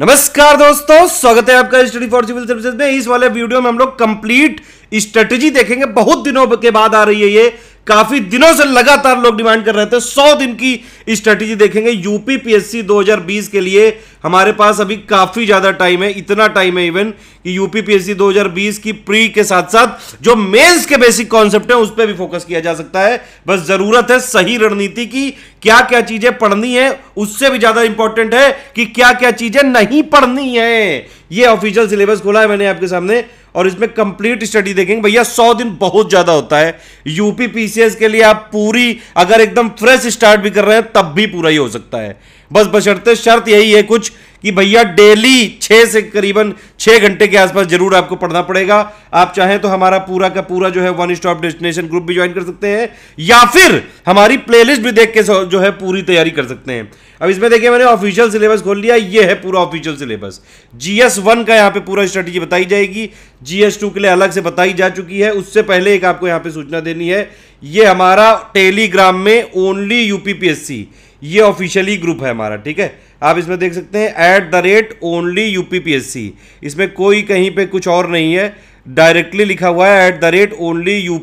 नमस्कार दोस्तों स्वागत है आपका स्टडी फॉर सिविल सर्विसेज में इस वाले वीडियो में हम लोग कंप्लीट स्ट्रेटेजी देखेंगे बहुत दिनों के बाद आ रही है ये काफी दिनों से लगातार लोग डिमांड कर रहे थे सौ दिन की स्ट्रेटेजी देखेंगे यूपी पीएससी 2020 के लिए हमारे पास अभी काफी ज्यादा टाइम है इतना टाइम है इवन कि यूपी पीएससी 2020 की प्री के साथ साथ जो मेंस के बेसिक कॉन्सेप्ट है उस पर भी फोकस किया जा सकता है बस जरूरत है सही रणनीति की क्या क्या चीजें पढ़नी है उससे भी ज्यादा इंपॉर्टेंट है कि क्या क्या चीजें नहीं पढ़नी है ये ऑफिशियल सिलेबस खोला है मैंने आपके सामने और इसमें कंप्लीट स्टडी देखेंगे भैया सौ दिन बहुत ज़्यादा होता है यूपी पीसीएस के लिए आप पूरी अगर एकदम फ्रेश स्टार्ट भी कर रहे हैं तब भी पूरा ही हो सकता है बस बशर्ते शर्त यही है कुछ कि भैया डेली छः से करीबन छः घंटे के आसपास जरूर आपको पढ़ना पड़ेगा आप चाहें तो हमारा पूरा का पूरा जो है वन स्टॉप डेस्टिनेशन ग्रुप भी ज्वाइन कर सकते हैं या फिर हमारी प्लेलिस्ट भी देख के जो है पूरी तैयारी कर सकते हैं अब इसमें देखिए मैंने ऑफिशियल सिलेबस खोल लिया ये है पूरा ऑफिशियल सिलेबस जीएस वन का यहाँ पे पूरा स्ट्रेटेजी बताई जाएगी जीएस टू के लिए अलग से बताई जा चुकी है उससे पहले एक आपको यहाँ पे सूचना देनी है ये हमारा टेलीग्राम में ओनली यूपीपीएससी ये ऑफिशियली ग्रुप है हमारा ठीक है आप इसमें देख सकते हैं at the rate only U इसमें कोई कहीं पे कुछ और नहीं है डायरेक्टली लिखा हुआ है at the rate only U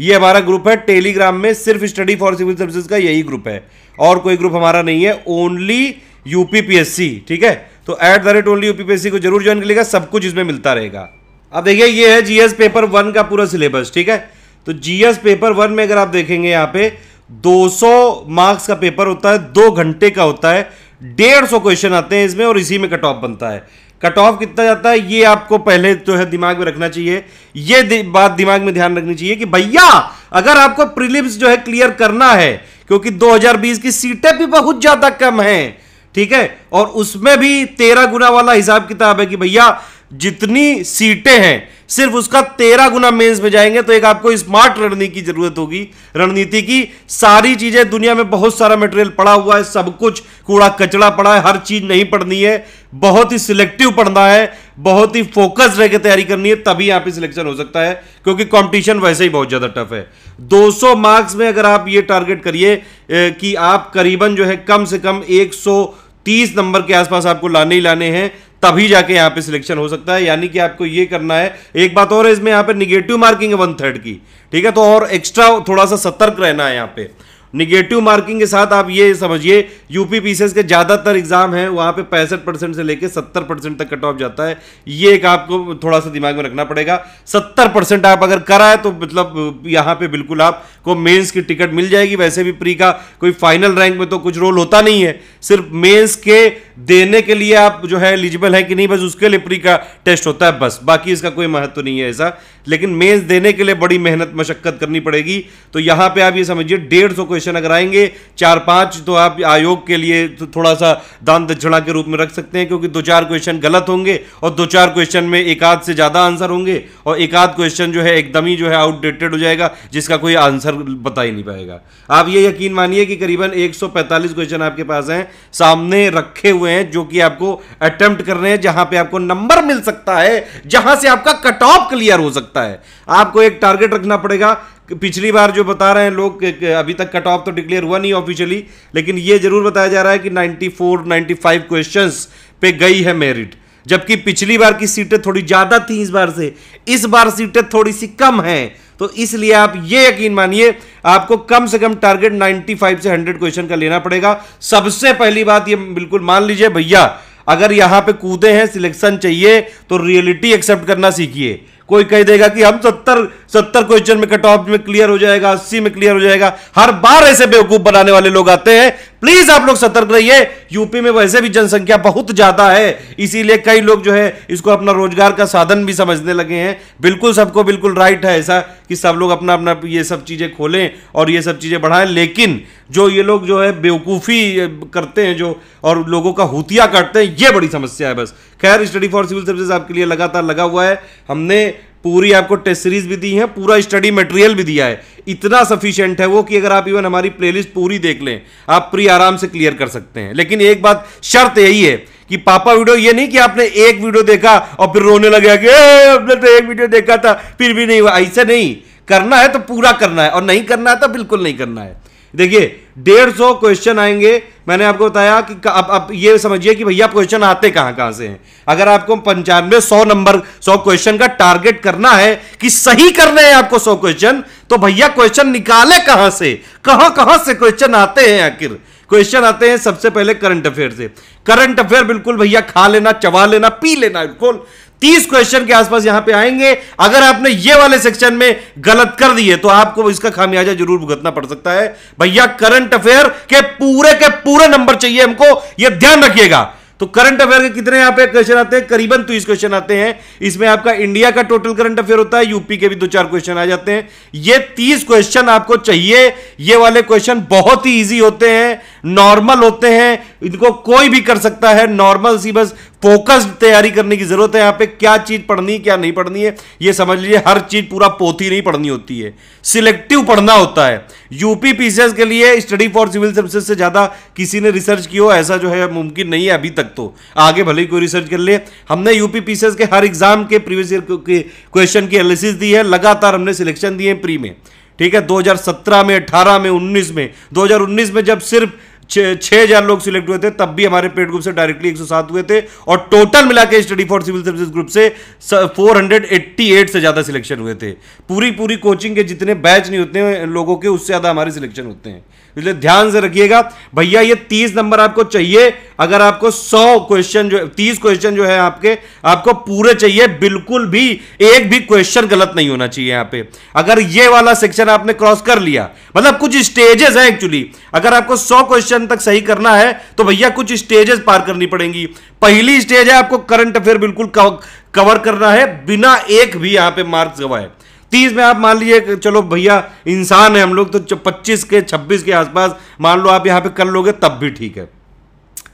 ये हमारा ग्रुप है टेलीग्राम में सिर्फ स्टडी फॉर सिविल सर्विसेज का यही ग्रुप है और कोई ग्रुप हमारा नहीं है ओनली यूपीपीएससी ठीक है तो at the rate only UPPSC को जरूर ज्वाइन करिएगा सब कुछ इसमें मिलता रहेगा अब देखिए ये है जीएस पेपर वन का पूरा सिलेबस ठीक है तो जीएस पेपर वन में अगर आप देखेंगे यहाँ पे 200 मार्क्स का पेपर होता है दो घंटे का होता है डेढ़ सौ क्वेश्चन आते हैं इसमें और इसी में कट ऑफ बनता है कट ऑफ कितना जाता है ये आपको पहले जो तो है दिमाग में रखना चाहिए ये बात दिमाग में ध्यान रखनी चाहिए कि भैया अगर आपको प्रीलिम्स जो है क्लियर करना है क्योंकि 2020 की सीटें भी बहुत ज्यादा कम हैं ठीक है और उसमें भी तेरह गुना वाला हिसाब किताब है कि भैया जितनी सीटें हैं सिर्फ उसका तेरह गुना मेंस में जाएंगे तो एक आपको स्मार्ट रणनीति की जरूरत होगी रणनीति की सारी चीजें दुनिया में बहुत सारा मटेरियल पड़ा हुआ है सब कुछ कूड़ा कचड़ा पड़ा है हर चीज नहीं पढ़नी है बहुत ही सिलेक्टिव पढ़ना है बहुत ही फोकस रह के तैयारी करनी है तभी यहाँ पे सिलेक्शन हो सकता है क्योंकि कॉम्पिटिशन वैसे ही बहुत ज्यादा टफ है दो मार्क्स में अगर आप ये टारगेट करिए कि आप करीबन जो है कम से कम एक नंबर के आसपास आपको लाने ही लाने हैं तभी जाके यहाँ पे सिलेक्शन हो सकता है यानी कि आपको ये करना है एक बात और है इसमें यहाँ पे निगेटिव मार्किंग है वन थर्ड की ठीक है तो और एक्स्ट्रा थोड़ा सा सतर्क रहना है यहाँ पे निगेटिव मार्किंग के साथ आप ये समझिए यूपी पीसीएस के ज़्यादातर एग्जाम हैं वहाँ पे पैंसठ परसेंट से लेके सत्तर परसेंट तक कट ऑफ जाता है ये एक आपको थोड़ा सा दिमाग में रखना पड़ेगा सत्तर परसेंट आप अगर कराए तो मतलब यहाँ पे बिल्कुल आपको मेंस की टिकट मिल जाएगी वैसे भी प्री का कोई फाइनल रैंक में तो कुछ रोल होता नहीं है सिर्फ मेन्स के देने के लिए आप जो है एलिजिबल है कि नहीं बस उसके लिए प्री का टेस्ट होता है बस बाकी इसका कोई महत्व तो नहीं है ऐसा लेकिन मेन्स देने के लिए बड़ी मेहनत मशक्कत करनी पड़ेगी तो यहाँ पर आप ये समझिए डेढ़ सौ को क्वेश्चन अगर आएंगे चार पांच तो आप आयोग के लिए तो थोड़ा सा दान दक्षिणा के रूप में रख सकते हैं क्योंकि दो चार क्वेश्चन गलत होंगे और दो चार क्वेश्चन में एक आध से ज़्यादा आंसर होंगे और एक आध क्वेश्चन जो है एकदम ही जो है आउटडेटेड हो जाएगा जिसका कोई आंसर बता ही नहीं पाएगा आप ये यकीन मानिए कि करीबन एक क्वेश्चन आपके पास हैं सामने रखे हुए हैं जो कि आपको अटेम्प्ट कर रहे हैं जहां पर आपको नंबर मिल सकता है जहां से आपका कट ऑफ क्लियर हो सकता है आपको एक टारगेट रखना पड़ेगा पिछली बार जो बता रहे हैं लोग अभी तक कट ऑफ तो डिक्लेयर हुआ नहीं ऑफिशियली लेकिन ये जरूर बताया जा रहा है कि 94 95 क्वेश्चंस पे गई है मेरिट जबकि पिछली बार की सीटें थोड़ी ज़्यादा थी इस बार से इस बार सीटें थोड़ी सी कम हैं तो इसलिए आप ये यकीन मानिए आपको कम से कम टारगेट 95 से 100 क्वेश्चन का लेना पड़ेगा सबसे पहली बात ये बिल्कुल मान लीजिए भैया अगर यहां पे कूदे हैं सिलेक्शन चाहिए तो रियलिटी एक्सेप्ट करना सीखिए कोई कह देगा कि हम सत्तर सत्तर क्वेश्चन में कट ऑफ में क्लियर हो जाएगा अस्सी में क्लियर हो जाएगा हर बार ऐसे बेवकूफ बनाने वाले लोग आते हैं प्लीज आप लोग सतर्क रहिए यूपी में वैसे भी जनसंख्या बहुत ज्यादा है इसीलिए कई लोग जो है इसको अपना रोजगार का साधन भी समझने लगे हैं बिल्कुल सबको बिल्कुल राइट है ऐसा कि सब लोग अपना अपना ये सब चीजें खोलें और ये सब चीजें बढ़ाएं लेकिन जो ये लोग जो है बेवकूफ़ी करते हैं जो और लोगों का हुतिया काटते हैं ये बड़ी समस्या है बस खैर स्टडी फॉर सिविल सर्विसेज आपके लिए लगातार लगा हुआ है हमने पूरी आपको टेस्ट सीरीज भी दी है पूरा स्टडी मटेरियल भी दिया है इतना सफिशियंट है वो कि अगर आप इवन हमारी प्लेलिस्ट पूरी देख लें आप प्री आराम से क्लियर कर सकते हैं लेकिन एक बात शर्त यही है कि पापा वीडियो ये नहीं कि आपने एक वीडियो देखा और फिर रोने लगे कि हमने तो एक वीडियो देखा था फिर भी नहीं हुआ ऐसे नहीं करना है तो पूरा करना है और नहीं करना है तो बिल्कुल नहीं करना है देखिए डेढ़ सौ क्वेश्चन आएंगे मैंने आपको बताया कि अब अब ये समझिए कि भैया क्वेश्चन आते कहां कहां से हैं अगर आपको पंचानवे सौ नंबर सौ क्वेश्चन का टारगेट करना है कि सही करने हैं आपको सौ क्वेश्चन तो भैया क्वेश्चन निकाले कहां से कहां कहां से क्वेश्चन आते हैं आखिर क्वेश्चन आते हैं सबसे पहले करंट अफेयर से करंट अफेयर बिल्कुल भैया खा लेना चबा लेना पी लेना बिल्कुल तीस क्वेश्चन के आसपास यहां पे आएंगे अगर आपने ये वाले सेक्शन में गलत कर दिए तो आपको इसका खामियाजा जरूर भुगतना पड़ सकता है भैया करंट अफेयर के पूरे के पूरे नंबर चाहिए हमको ये ध्यान रखिएगा तो करंट अफेयर के कितने यहां पे क्वेश्चन आते हैं करीबन तीस क्वेश्चन आते हैं इसमें आपका इंडिया का टोटल करंट अफेयर होता है यूपी के भी दो चार क्वेश्चन आ जाते हैं ये तीस क्वेश्चन आपको चाहिए ये वाले क्वेश्चन बहुत ही ईजी होते हैं नॉर्मल होते हैं इनको कोई भी कर सकता है नॉर्मल सी बस फोकस्ड तैयारी करने की ज़रूरत है यहां पे क्या चीज़ पढ़नी है क्या नहीं पढ़नी है ये समझ लीजिए हर चीज़ पूरा पोथी नहीं पढ़नी होती है सिलेक्टिव पढ़ना होता है यूपी पीसीएस के लिए स्टडी फॉर सिविल सर्विसेज से ज़्यादा किसी ने रिसर्च की हो ऐसा जो है मुमकिन नहीं है अभी तक तो आगे भले ही कोई रिसर्च कर ले हमने यूपी पीसीएस के हर एग्जाम के प्रीवियस ईयर क्वेश्चन की एनालिसिस दी है लगातार हमने सिलेक्शन दिए प्री में ठीक है 2017 में 18 में 19 में 2019 में जब सिर्फ छः हजार लोग सिलेक्ट हुए थे तब भी हमारे पेड ग्रुप से डायरेक्टली 107 हुए थे और टोटल मिला के study for civil service group से 488 से ज़्यादा सिलेक्शन हुए थे पूरी पूरी कोचिंग के जितने बैच नहीं होते हैं लोगों के उससे ज़्यादा हमारे सिलेक्शन होते हैं इसलिए ध्यान से रखिएगा भैया ये तीस नंबर आपको चाहिए अगर आपको सौ क्वेश्चन जो तीस क्वेश्चन जो है आपके आपको पूरे चाहिए बिल्कुल भी एक भी क्वेश्चन गलत नहीं होना चाहिए यहाँ पे अगर ये वाला सेक्शन आपने क्रॉस कर लिया मतलब कुछ स्टेजेस हैं एक्चुअली अगर आपको सौ क्वेश्चन तक सही करना है तो भैया कुछ स्टेजेस पार करनी पड़ेंगी पहली स्टेज है आपको करंट अफेयर बिल्कुल कवर करना है बिना एक भी यहाँ पे मार्क्स गवाए तीस में आप मान लीजिए चलो भैया इंसान है हम लोग तो पच्चीस के छब्बीस के आसपास मान लो आप यहां पे कर लोगे तब भी ठीक है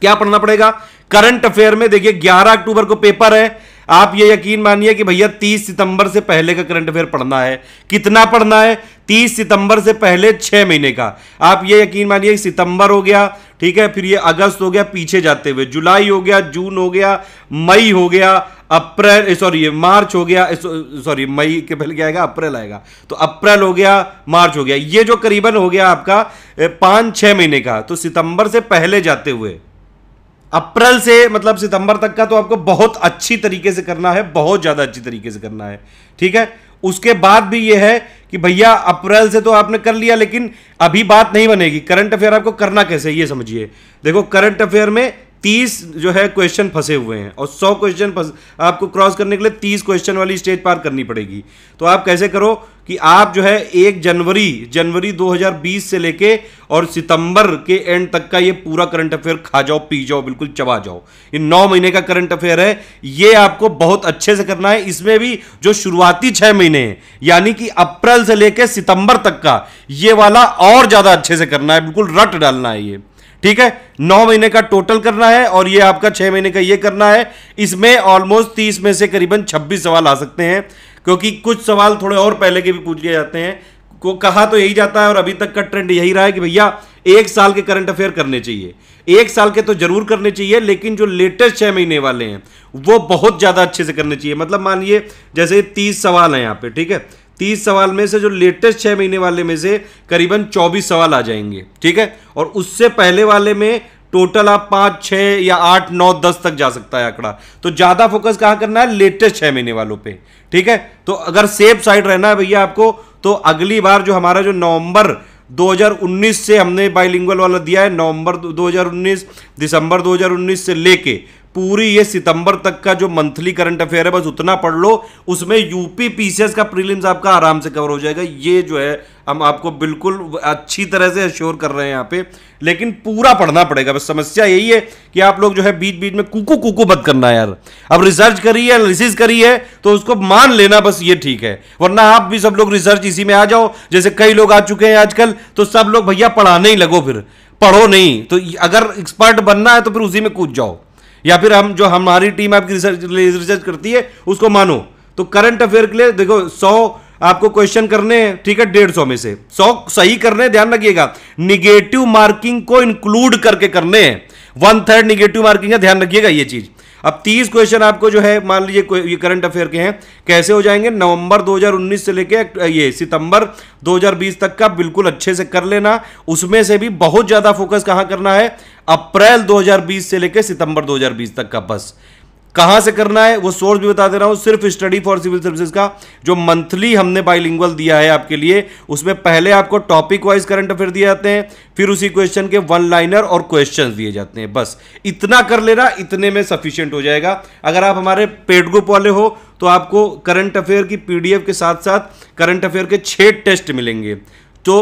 क्या पढ़ना पड़ेगा करंट अफेयर में देखिए ग्यारह अक्टूबर को पेपर है आप ये यकीन मानिए कि भैया 30 सितंबर से पहले का करंट अफेयर पढ़ना है कितना पढ़ना है 30 सितंबर से पहले छः महीने का आप ये यकीन मानिए सितंबर हो गया ठीक है फिर ये अगस्त हो गया पीछे जाते हुए जुलाई हो गया जून हो गया मई हो गया अप्रैल सॉरी मार्च हो गया सॉरी मई के पहले क्या आएगा अप्रैल आएगा तो अप्रैल हो गया मार्च हो गया ये जो करीबन हो गया आपका पाँच छः महीने का तो सितंबर से पहले जाते हुए अप्रैल से मतलब सितंबर तक का तो आपको बहुत अच्छी तरीके से करना है बहुत ज़्यादा अच्छी तरीके से करना है ठीक है उसके बाद भी यह है कि भैया अप्रैल से तो आपने कर लिया लेकिन अभी बात नहीं बनेगी करंट अफेयर आपको करना कैसे ये समझिए देखो करंट अफेयर में तीस जो है क्वेश्चन फंसे हुए हैं और सौ क्वेश्चन आपको क्रॉस करने के लिए तीस क्वेश्चन वाली स्टेज पार करनी पड़ेगी तो आप कैसे करो कि आप जो है एक जनवरी जनवरी 2020 से लेके और सितंबर के एंड तक का ये पूरा करंट अफेयर खा जाओ पी जाओ बिल्कुल चबा जाओ ये नौ महीने का करंट अफेयर है ये आपको बहुत अच्छे से करना है इसमें भी जो शुरुआती छह महीने हैं यानी कि अप्रैल से लेकर सितंबर तक का ये वाला और ज़्यादा अच्छे से करना है बिल्कुल रट डालना है ये ठीक है नौ महीने का टोटल करना है और ये आपका छह महीने का ये करना है इसमें ऑलमोस्ट तीस में से करीबन छब्बीस सवाल आ सकते हैं क्योंकि कुछ सवाल थोड़े और पहले के भी पूछ लिए जाते हैं को कहा तो यही जाता है और अभी तक का ट्रेंड यही रहा है कि भैया एक साल के करंट अफेयर करने चाहिए एक साल के तो जरूर करने चाहिए लेकिन जो लेटेस्ट छः महीने वाले हैं वो बहुत ज़्यादा अच्छे से करने चाहिए मतलब मानिए जैसे तीस सवाल हैं यहाँ पे ठीक है तीस सवाल में से जो लेटेस्ट छः महीने वाले में से करीबन चौबीस सवाल आ जाएंगे ठीक है और उससे पहले वाले में टोटल आप पांच छह या आठ नौ दस तक जा सकता है आंकड़ा तो ज़्यादा फोकस कहां करना है लेटेस्ट छह महीने वालों पे ठीक है तो अगर सेफ साइड रहना है भैया आपको तो अगली बार जो हमारा जो नवंबर 2019 से हमने बाइलिंगुअल वाला दिया है नवंबर 2019 दिसंबर 2019 से लेके पूरी ये सितंबर तक का जो मंथली करंट अफेयर है बस उतना पढ़ लो उसमें यूपी पीसीएस का प्रीलिम्स आपका आराम से कवर हो जाएगा ये जो है हम आपको बिल्कुल अच्छी तरह से अश्योर कर रहे हैं यहाँ पे लेकिन पूरा पढ़ना पड़ेगा बस समस्या यही है कि आप लोग जो है बीच बीच में कुकू कुकू मत करना यार अब रिसर्च करिए एनालिसिस करिए तो उसको मान लेना बस ये ठीक है वरना आप भी सब लोग रिसर्च इसी में आ जाओ जैसे कई लोग आ चुके हैं आजकल तो सब लोग भैया पढ़ाने ही लगो फिर पढ़ो नहीं तो अगर एक्सपर्ट बनना है तो फिर उसी में कूद जाओ या फिर हम जो हमारी टीम आपकी रिसर्च रिसर्च करती है उसको मानो तो करंट अफेयर के लिए देखो सौ आपको क्वेश्चन करने हैं ठीक है डेढ़ सौ में से सौ सही करने ध्यान रखिएगा निगेटिव मार्किंग को इंक्लूड करके करने हैं वन थर्ड निगेटिव मार्किंग है ध्यान रखिएगा ये चीज अब तीस क्वेश्चन आपको जो है मान लीजिए ये करंट अफेयर के हैं कैसे हो जाएंगे नवंबर 2019 से लेके ये सितंबर 2020 तक का बिल्कुल अच्छे से कर लेना उसमें से भी बहुत ज़्यादा फोकस कहां करना है अप्रैल 2020 से लेकर सितंबर 2020 तक का बस कहां से करना है वो सोर्स भी बता दे रहा हूँ सिर्फ स्टडी फॉर सिविल सर्विसेज का जो मंथली हमने बाइलिंगुअल दिया है आपके लिए उसमें पहले आपको टॉपिक वाइज करंट अफेयर दिए जाते हैं फिर उसी क्वेश्चन के वन लाइनर और क्वेश्चन दिए जाते हैं बस इतना कर लेना इतने में सफिशियंट हो जाएगा अगर आप हमारे पेड ग्रुप वाले हो तो आपको करंट अफेयर की पीडीएफ के साथ साथ करंट अफेयर के छह टेस्ट मिलेंगे तो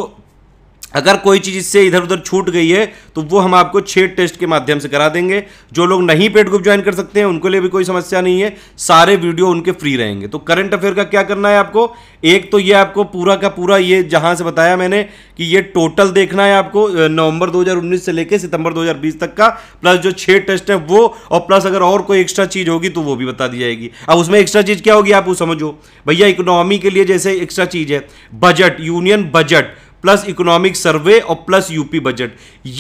अगर कोई चीज़ इससे इधर उधर छूट गई है तो वो हम आपको छः टेस्ट के माध्यम से करा देंगे जो लोग नहीं पेड ग्रुप ज्वाइन कर सकते हैं उनके लिए भी कोई समस्या नहीं है सारे वीडियो उनके फ्री रहेंगे तो करंट अफेयर का क्या करना है आपको एक तो ये आपको पूरा का पूरा ये जहाँ से बताया मैंने कि ये टोटल देखना है आपको नवंबर दो से लेकर सितंबर दो तक का प्लस जो छः टेस्ट है वो और प्लस अगर और कोई एक्स्ट्रा चीज़ होगी तो वो भी बता दी जाएगी अब उसमें एक्स्ट्रा चीज़ क्या होगी आप वो समझो भैया इकोनॉमी के लिए जैसे एक्स्ट्रा चीज़ है budget union budget plus economic survey और प्लस यूपी बजट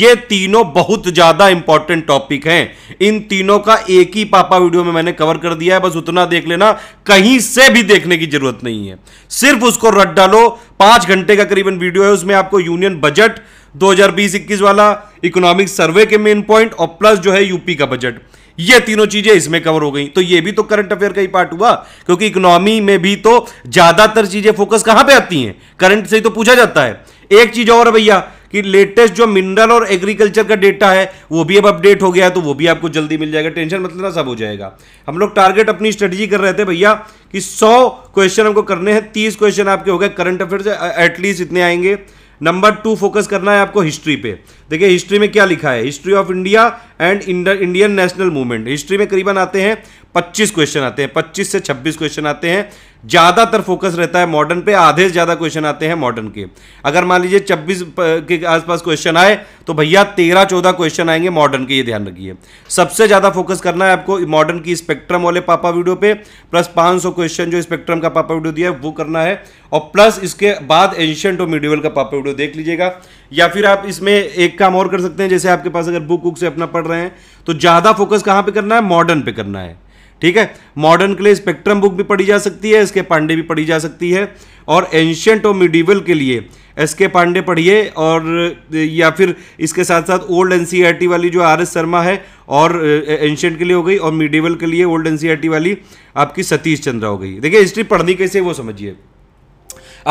ये तीनों बहुत ज़्यादा इंपॉर्टेंट टॉपिक हैं इन तीनों का एक ही पापा वीडियो में मैंने कवर कर दिया है बस उतना देख लेना कहीं से भी देखने की जरूरत नहीं है सिर्फ उसको रट डालो पांच घंटे का करीबन वीडियो है उसमें आपको यूनियन बजट 2020-21 वाला इकोनॉमिक सर्वे के मेन पॉइंट और प्लस जो है यूपी का बजट ये तीनों चीजें इसमें कवर हो गई तो ये भी तो करंट अफेयर का ही पार्ट हुआ क्योंकि इकोनॉमी में भी तो ज्यादातर चीजें फोकस कहां पे आती हैं करंट से ही तो पूछा जाता है एक चीज और भैया कि लेटेस्ट जो मिनरल और एग्रीकल्चर का डेटा है वो भी अब अपडेट हो गया है तो वो भी आपको जल्दी मिल जाएगा टेंशन मतलब ना सब हो जाएगा हम लोग टारगेट अपनी स्ट्रेटजी कर रहे थे भैया कि 100 क्वेश्चन हमको करने हैं 30 क्वेश्चन आपके हो गए करंट अफेयर से एटलीस्ट इतने आएंगे नंबर टू फोकस करना है आपको हिस्ट्री पे देखिए हिस्ट्री में क्या लिखा है history of India and Indian national movement history में करीबन आते हैं 25 क्वेश्चन आते हैं 25 से 26 क्वेश्चन आते हैं ज़्यादातर फोकस रहता है मॉडर्न पे आधे से ज़्यादा क्वेश्चन आते हैं मॉडर्न के अगर मान लीजिए छब्बीस के आसपास क्वेश्चन आए तो भैया तेरह चौदह क्वेश्चन आएंगे मॉडर्न के ये ध्यान रखिए सबसे ज़्यादा फोकस करना है आपको मॉडर्न की स्पेक्ट्रम वाले पापा वीडियो पे प्लस पांच सौ क्वेश्चन जो स्पेक्ट्रम का पापा वीडियो दिया है वो करना है और प्लस इसके बाद एंशियंट और मीडिवल का पापा वीडियो देख लीजिएगा या फिर आप इसमें एक काम और कर सकते हैं जैसे आपके पास अगर बुक वुक से अपना पढ़ रहे हैं तो ज़्यादा फोकस कहाँ पर करना है मॉडर्न पे करना है ठीक है मॉडर्न के लिए स्पेक्ट्रम बुक भी पढ़ी जा सकती है एस के पांडे भी पढ़ी जा सकती है और एंशियंट और मिडिवल के लिए एस के पांडे पढ़िए और या फिर इसके साथ साथ ओल्ड एन वाली जो आर एस शर्मा है और एंशियंट के लिए हो गई और मिडिवल के लिए ओल्ड एन e वाली आपकी सतीश चंद्रा हो गई देखिए हिस्ट्री पढ़नी कैसे वो समझिए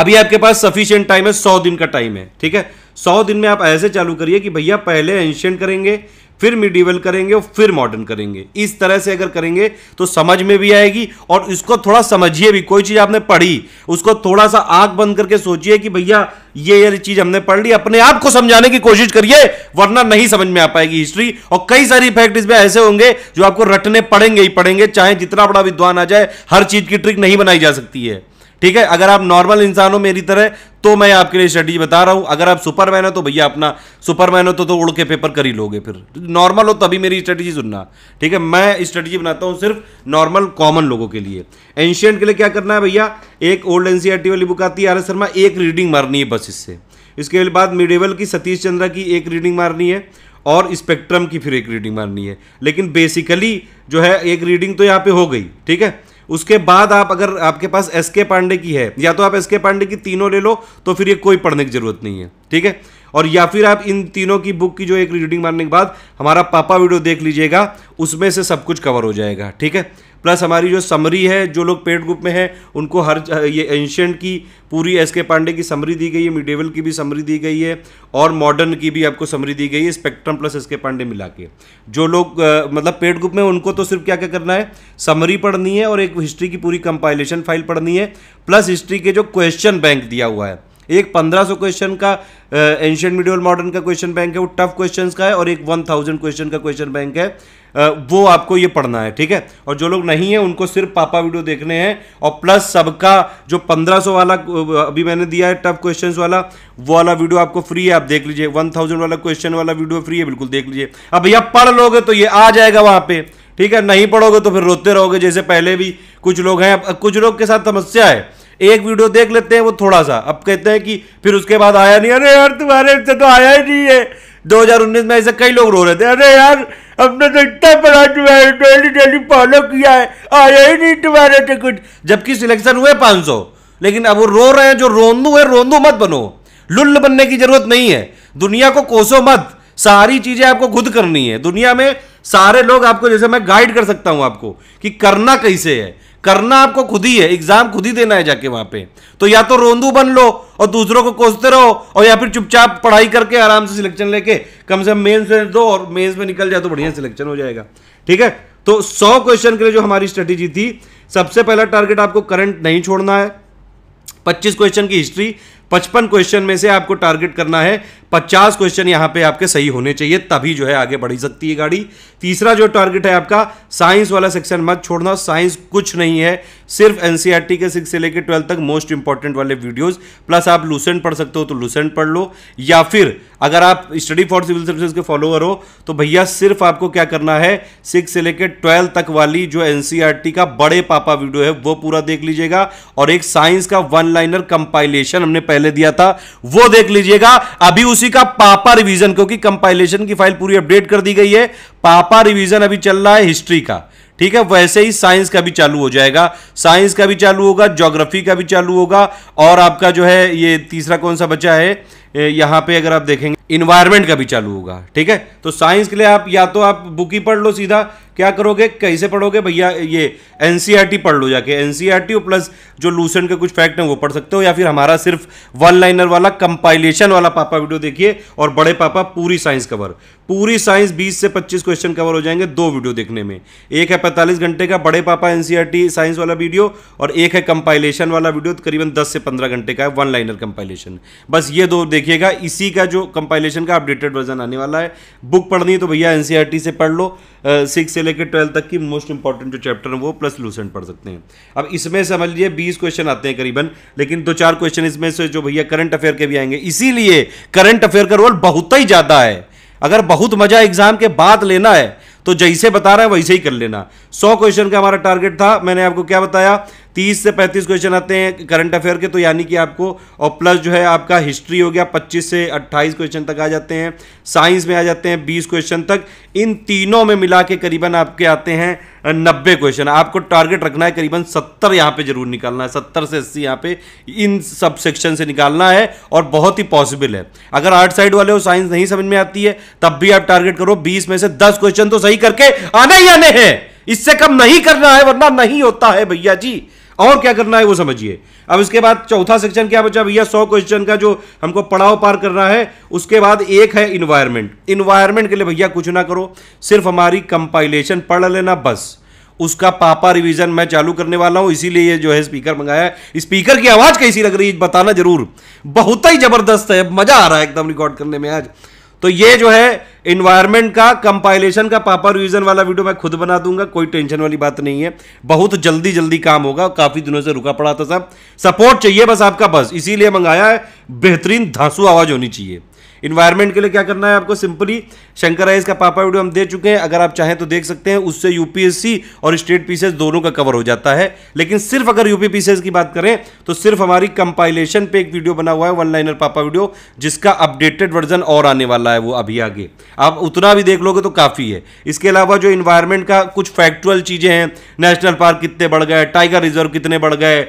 अभी आपके पास सफिशियंट टाइम है सौ दिन का टाइम है ठीक है सौ दिन में आप ऐसे चालू करिए कि भैया पहले एंशियंट करेंगे फिर मिडीवल करेंगे और फिर मॉडर्न करेंगे इस तरह से अगर करेंगे तो समझ में भी आएगी और इसको थोड़ा समझिए भी कोई चीज़ आपने पढ़ी उसको थोड़ा सा आंख बंद करके सोचिए कि भैया ये ये चीज़ हमने पढ़ ली अपने आप को समझाने की कोशिश करिए वरना नहीं समझ में आ पाएगी हिस्ट्री और कई सारी फैक्ट इसमें ऐसे होंगे जो आपको रटने पड़ेंगे ही पड़ेंगे चाहे जितना बड़ा विद्वान आ जाए हर चीज़ की ट्रिक नहीं बनाई जा सकती है ठीक है अगर आप नॉर्मल इंसान हो मेरी तरह तो मैं आपके लिए स्टडी बता रहा हूँ अगर आप सुपरमैन हो तो भैया अपना सुपरमैन हो तो तो उड़ के पेपर कर ही लोगे फिर नॉर्मल हो तभी मेरी स्ट्रेटजी सुनना ठीक है मैं स्ट्रेटजी बनाता हूँ सिर्फ नॉर्मल कॉमन लोगों के लिए एंशियंट के लिए क्या करना है भैया एक ओल्ड एनसीआरटी e वाली बुक आती है आर शर्मा एक रीडिंग मारनी है बस इससे इसके बाद मिडेवल की सतीश चंद्रा की एक रीडिंग मारनी है और स्पेक्ट्रम की फिर एक रीडिंग मारनी है लेकिन बेसिकली जो है एक रीडिंग तो यहाँ पे हो गई ठीक है उसके बाद आप अगर आपके पास एस के पांडे की है या तो आप एस के पांडे की तीनों ले लो तो फिर ये कोई पढ़ने की जरूरत नहीं है ठीक है और या फिर आप इन तीनों की बुक की जो एक रीडिंग मारने के बाद हमारा पापा वीडियो देख लीजिएगा उसमें से सब कुछ कवर हो जाएगा ठीक है प्लस हमारी जो समरी है जो लोग पेड ग्रुप में हैं उनको हर ये एंशियंट की पूरी एस के पांडे की समरी दी गई है मिडेवल की भी समरी दी गई है और मॉडर्न की भी आपको समरी दी गई है स्पेक्ट्रम प्लस एस के पांडे मिला के जो लोग मतलब पेड ग्रुप में उनको तो सिर्फ क्या क्या करना है समरी पढ़नी है और एक हिस्ट्री की पूरी कंपाइलेशन फाइल पढ़नी है प्लस हिस्ट्री के जो क्वेश्चन बैंक दिया हुआ है एक 1500 क्वेश्चन का एंशियंट मिडियल मॉडर्न का क्वेश्चन बैंक है वो टफ क्वेश्चंस का है और एक 1000 क्वेश्चन का क्वेश्चन बैंक है वो आपको ये पढ़ना है ठीक है और जो लोग नहीं है उनको सिर्फ पापा वीडियो देखने हैं और प्लस सबका जो 1500 वाला अभी मैंने दिया है टफ क्वेश्चंस वाला वो वाला वीडियो आपको फ्री है आप देख लीजिए 1000 वाला क्वेश्चन वाला वीडियो फ्री है बिल्कुल देख लीजिए अब भैया पढ़ लोगे तो ये आ जाएगा वहाँ पे ठीक है नहीं पढ़ोगे तो फिर रोते रहोगे जैसे पहले भी कुछ लोग हैं कुछ लोग के साथ समस्या है एक वीडियो देख लेते हैं वो थोड़ा सा अब कहते हैं कि फिर उसके बाद आया नहीं अरे यार तुम्हारे तो आया ही नहीं है 2019 में ऐसे कई लोग रो रहे थे अरे यार हमने तो इतना बड़ा तुम्हारे डेली डेली फॉलो किया है आया ही नहीं तुम्हारे से कुछ जबकि सिलेक्शन हुए 500 लेकिन अब वो रो रहे हैं जो रोंदू है रोंदू मत बनो लुल्ल बनने की जरूरत नहीं है दुनिया को कोसो मत सारी चीजें आपको खुद करनी है दुनिया में सारे लोग आपको जैसे मैं गाइड कर सकता हूं आपको कि करना कैसे है करना आपको खुद ही है एग्जाम खुद ही देना है जाके वहां पे तो या तो रोंदू बन लो और दूसरों को कोसते रहो और या फिर चुपचाप पढ़ाई करके आराम से सिलेक्शन लेके कम से कम मेन्स में दो और मेन्स में निकल जाए तो बढ़िया सिलेक्शन हो जाएगा ठीक है तो सौ क्वेश्चन के लिए जो हमारी स्ट्रेटेजी थी सबसे पहला टारगेट आपको करंट नहीं छोड़ना है पच्चीस क्वेश्चन की हिस्ट्री पचपन क्वेश्चन में से आपको टारगेट करना है 50 क्वेश्चन यहां पे आपके सही होने चाहिए तभी जो है आगे बढ़ी सकती है गाड़ी तीसरा जो टारगेट है आपका साइंस वाला सेक्शन मत छोड़ना साइंस कुछ नहीं है सिर्फ एनसीईआरटी e के सिक्स से लेकर ट्वेल्थ तक मोस्ट इंपॉर्टेंट वाले वीडियोस प्लस आप लूसेंट पढ़ सकते हो तो लूसेंट पढ़ लो या फिर अगर आप स्टडी फॉर सिविल सर्विसेज के फॉलोअर हो तो भैया सिर्फ आपको क्या करना है सिक्स से लेकर ट्वेल्थ तक वाली जो एनसीईआरटी e का बड़े पापा वीडियो है वो पूरा देख लीजिएगा और एक साइंस का वन लाइनर कंपाइलेशन हमने पहले दिया था वो देख लीजिएगा अभी उस उसी का पापा रिवीजन क्योंकि कंपाइलेशन की फाइल पूरी अपडेट कर दी गई है पापा रिवीजन अभी चल रहा है हिस्ट्री का ठीक है वैसे ही साइंस का भी चालू हो जाएगा साइंस का भी चालू होगा ज्योग्राफी का भी चालू होगा और आपका जो है ये तीसरा कौन सा बचा है यहां पे अगर आप देखेंगे इन्वायरमेंट का भी चालू होगा ठीक है तो साइंस के लिए आप या तो आप बुक ही पढ़ लो सीधा क्या करोगे कैसे पढ़ोगे भैया ये एन e पढ़ लो जाके एनसीईआरटी e प्लस जो लूसेंट के कुछ फैक्ट हैं वो पढ़ सकते हो या फिर हमारा सिर्फ वन लाइनर वाला कंपाइलेशन वाला पापा वीडियो देखिए और बड़े पापा पूरी साइंस कवर पूरी साइंस 20 से 25 क्वेश्चन कवर हो जाएंगे दो वीडियो देखने में एक है पैंतालीस घंटे का बड़े पापा एन साइंस e वाला वीडियो और एक है कंपाइलेशन वाला वीडियो करीबन दस से पंद्रह घंटे का है वन लाइनर कंपाइलेशन बस ये दो देखिएगा इसी का जो कंपाइल वायलेशन का अपडेटेड वर्जन आने वाला है बुक पढ़नी है तो भैया एन e से पढ़ लो सिक्स से लेकर ट्वेल्थ तक की मोस्ट इंपॉर्टेंट जो चैप्टर है वो प्लस लूसेंट पढ़ सकते हैं अब इसमें समझ लीजिए बीस क्वेश्चन आते हैं करीबन लेकिन दो चार क्वेश्चन इसमें से जो भैया करंट अफेयर के भी आएंगे इसीलिए करंट अफेयर का रोल बहुत ही ज़्यादा है अगर बहुत मजा एग्जाम के बाद लेना है तो जैसे बता रहा है वैसे ही कर लेना सौ क्वेश्चन का हमारा टारगेट था मैंने आपको क्या बताया तीस से पैंतीस क्वेश्चन आते हैं करंट अफेयर के तो यानी कि आपको और प्लस जो है आपका हिस्ट्री हो गया पच्चीस से अट्ठाईस क्वेश्चन तक आ जाते हैं साइंस में आ जाते हैं बीस क्वेश्चन तक इन तीनों में मिला के करीबन आपके आते हैं नब्बे क्वेश्चन आपको टारगेट रखना है करीबन सत्तर यहाँ पे जरूर निकालना है सत्तर से अस्सी यहाँ पे इन सब सेक्शन से निकालना है और बहुत ही पॉसिबल है अगर आर्ट साइड वाले हो साइंस नहीं समझ में आती है तब भी आप टारगेट करो बीस में से दस क्वेश्चन तो सही करके आने ही आने हैं इससे कम नहीं करना है वरना नहीं होता है भैया जी और क्या करना है वो समझिए अब इसके बाद चौथा सेक्शन क्या बचा भैया सौ क्वेश्चन का जो हमको पड़ाव पार करना है उसके बाद एक है इन्वायरमेंट इन्वायरमेंट के लिए भैया कुछ ना करो सिर्फ हमारी कंपाइलेशन पढ़ लेना बस उसका पापा रिवीजन मैं चालू करने वाला हूं इसीलिए ये जो है स्पीकर मंगाया है स्पीकर की आवाज कैसी लग रही है बताना जरूर बहुत ही जबरदस्त है मजा आ रहा है एकदम रिकॉर्ड करने में आज तो ये जो है इन्वायरमेंट का कंपाइलेशन का पापा रिविजन वाला वीडियो मैं खुद बना दूंगा कोई टेंशन वाली बात नहीं है बहुत जल्दी जल्दी काम होगा काफी दिनों से रुका पड़ा था साहब सपोर्ट चाहिए बस आपका बस इसीलिए मंगाया है बेहतरीन धांसू आवाज होनी चाहिए इन्वायरमेंट के लिए क्या करना है आपको सिंपली शंकर राइज का पापा वीडियो हम दे चुके हैं अगर आप चाहें तो देख सकते हैं उससे यूपीएससी और स्टेट पीसेस दोनों का कवर हो जाता है लेकिन सिर्फ अगर यूपी पीसेस की बात करें तो सिर्फ हमारी कंपाइलेशन पे एक वीडियो बना हुआ है वन लाइनर पापा वीडियो जिसका अपडेटेड वर्जन और आने वाला है वो अभी आगे आप उतना भी देख लोगे तो काफ़ी है इसके अलावा जो इन्वायरमेंट का कुछ फैक्टुअल चीज़ें हैं नेशनल पार्क कितने बढ़ गए टाइगर रिजर्व कितने बढ़ गए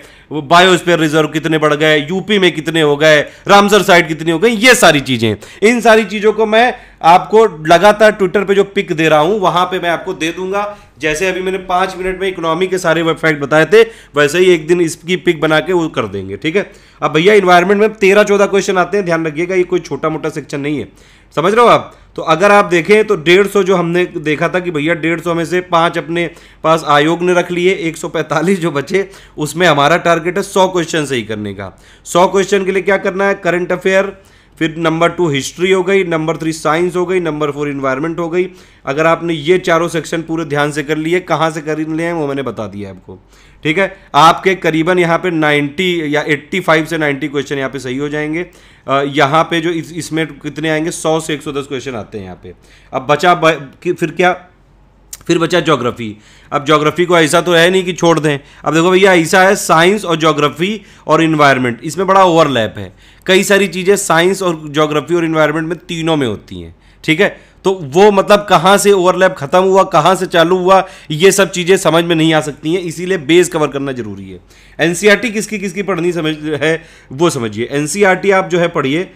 बायोस्पेयर रिजर्व कितने बढ़ गए यूपी में कितने हो गए रामसर साइड कितनी हो गई ये सारी चीजें इन सारी चीजों को मैं आपको लगातार ट्विटर पे जो पिक दे रहा हूं वहां पे मैं आपको दे दूंगा जैसे अभी मैंने पांच मिनट में इकोनॉमी के सारे फैक्ट बताए थे वैसे ही एक दिन इसकी पिक बना के वो कर देंगे ठीक है अब भैया इन्वायरमेंट में तेरह चौदह क्वेश्चन आते हैं ध्यान रखिएगा ये कोई छोटा मोटा सेक्शन नहीं है समझ रहे हो आप तो अगर आप देखें तो डेढ़ सौ जो हमने देखा था कि भैया डेढ़ सौ में से पाँच अपने पास आयोग ने रख लिए एक सौ पैंतालीस जो बचे उसमें हमारा टारगेट है सौ क्वेश्चन सही करने का सौ क्वेश्चन के लिए क्या करना है करंट अफेयर फिर नंबर टू हिस्ट्री हो गई नंबर थ्री साइंस हो गई नंबर फोर इन्वायरमेंट हो गई अगर आपने ये चारों सेक्शन पूरे ध्यान से कर लिए कहाँ से कर लिए हैं वो मैंने बता दिया आपको ठीक है आपके करीबन यहाँ पे 90 या 85 से 90 क्वेश्चन यहाँ पे सही हो जाएंगे यहाँ पे जो इस इसमें कितने आएंगे 100 से 110 क्वेश्चन आते हैं यहाँ पे अब बचा फिर क्या फिर बचा जोग्राफी अब जोग्राफी को ऐसा तो है नहीं कि छोड़ दें अब देखो भैया ऐसा है साइंस और जोग्राफी और इन्वायरमेंट इसमें बड़ा ओवरलैप है कई सारी चीज़ें साइंस और जोग्राफी और इन्वायरमेंट में तीनों में होती हैं ठीक है तो वो मतलब कहाँ से ओवरलैप खत्म हुआ कहाँ से चालू हुआ ये सब चीज़ें समझ में नहीं आ सकती हैं इसीलिए बेस कवर करना जरूरी है एनसीईआरटी e किसकी किसकी पढ़नी समझ है वो समझिए एनसीईआरटी e आप जो है पढ़िए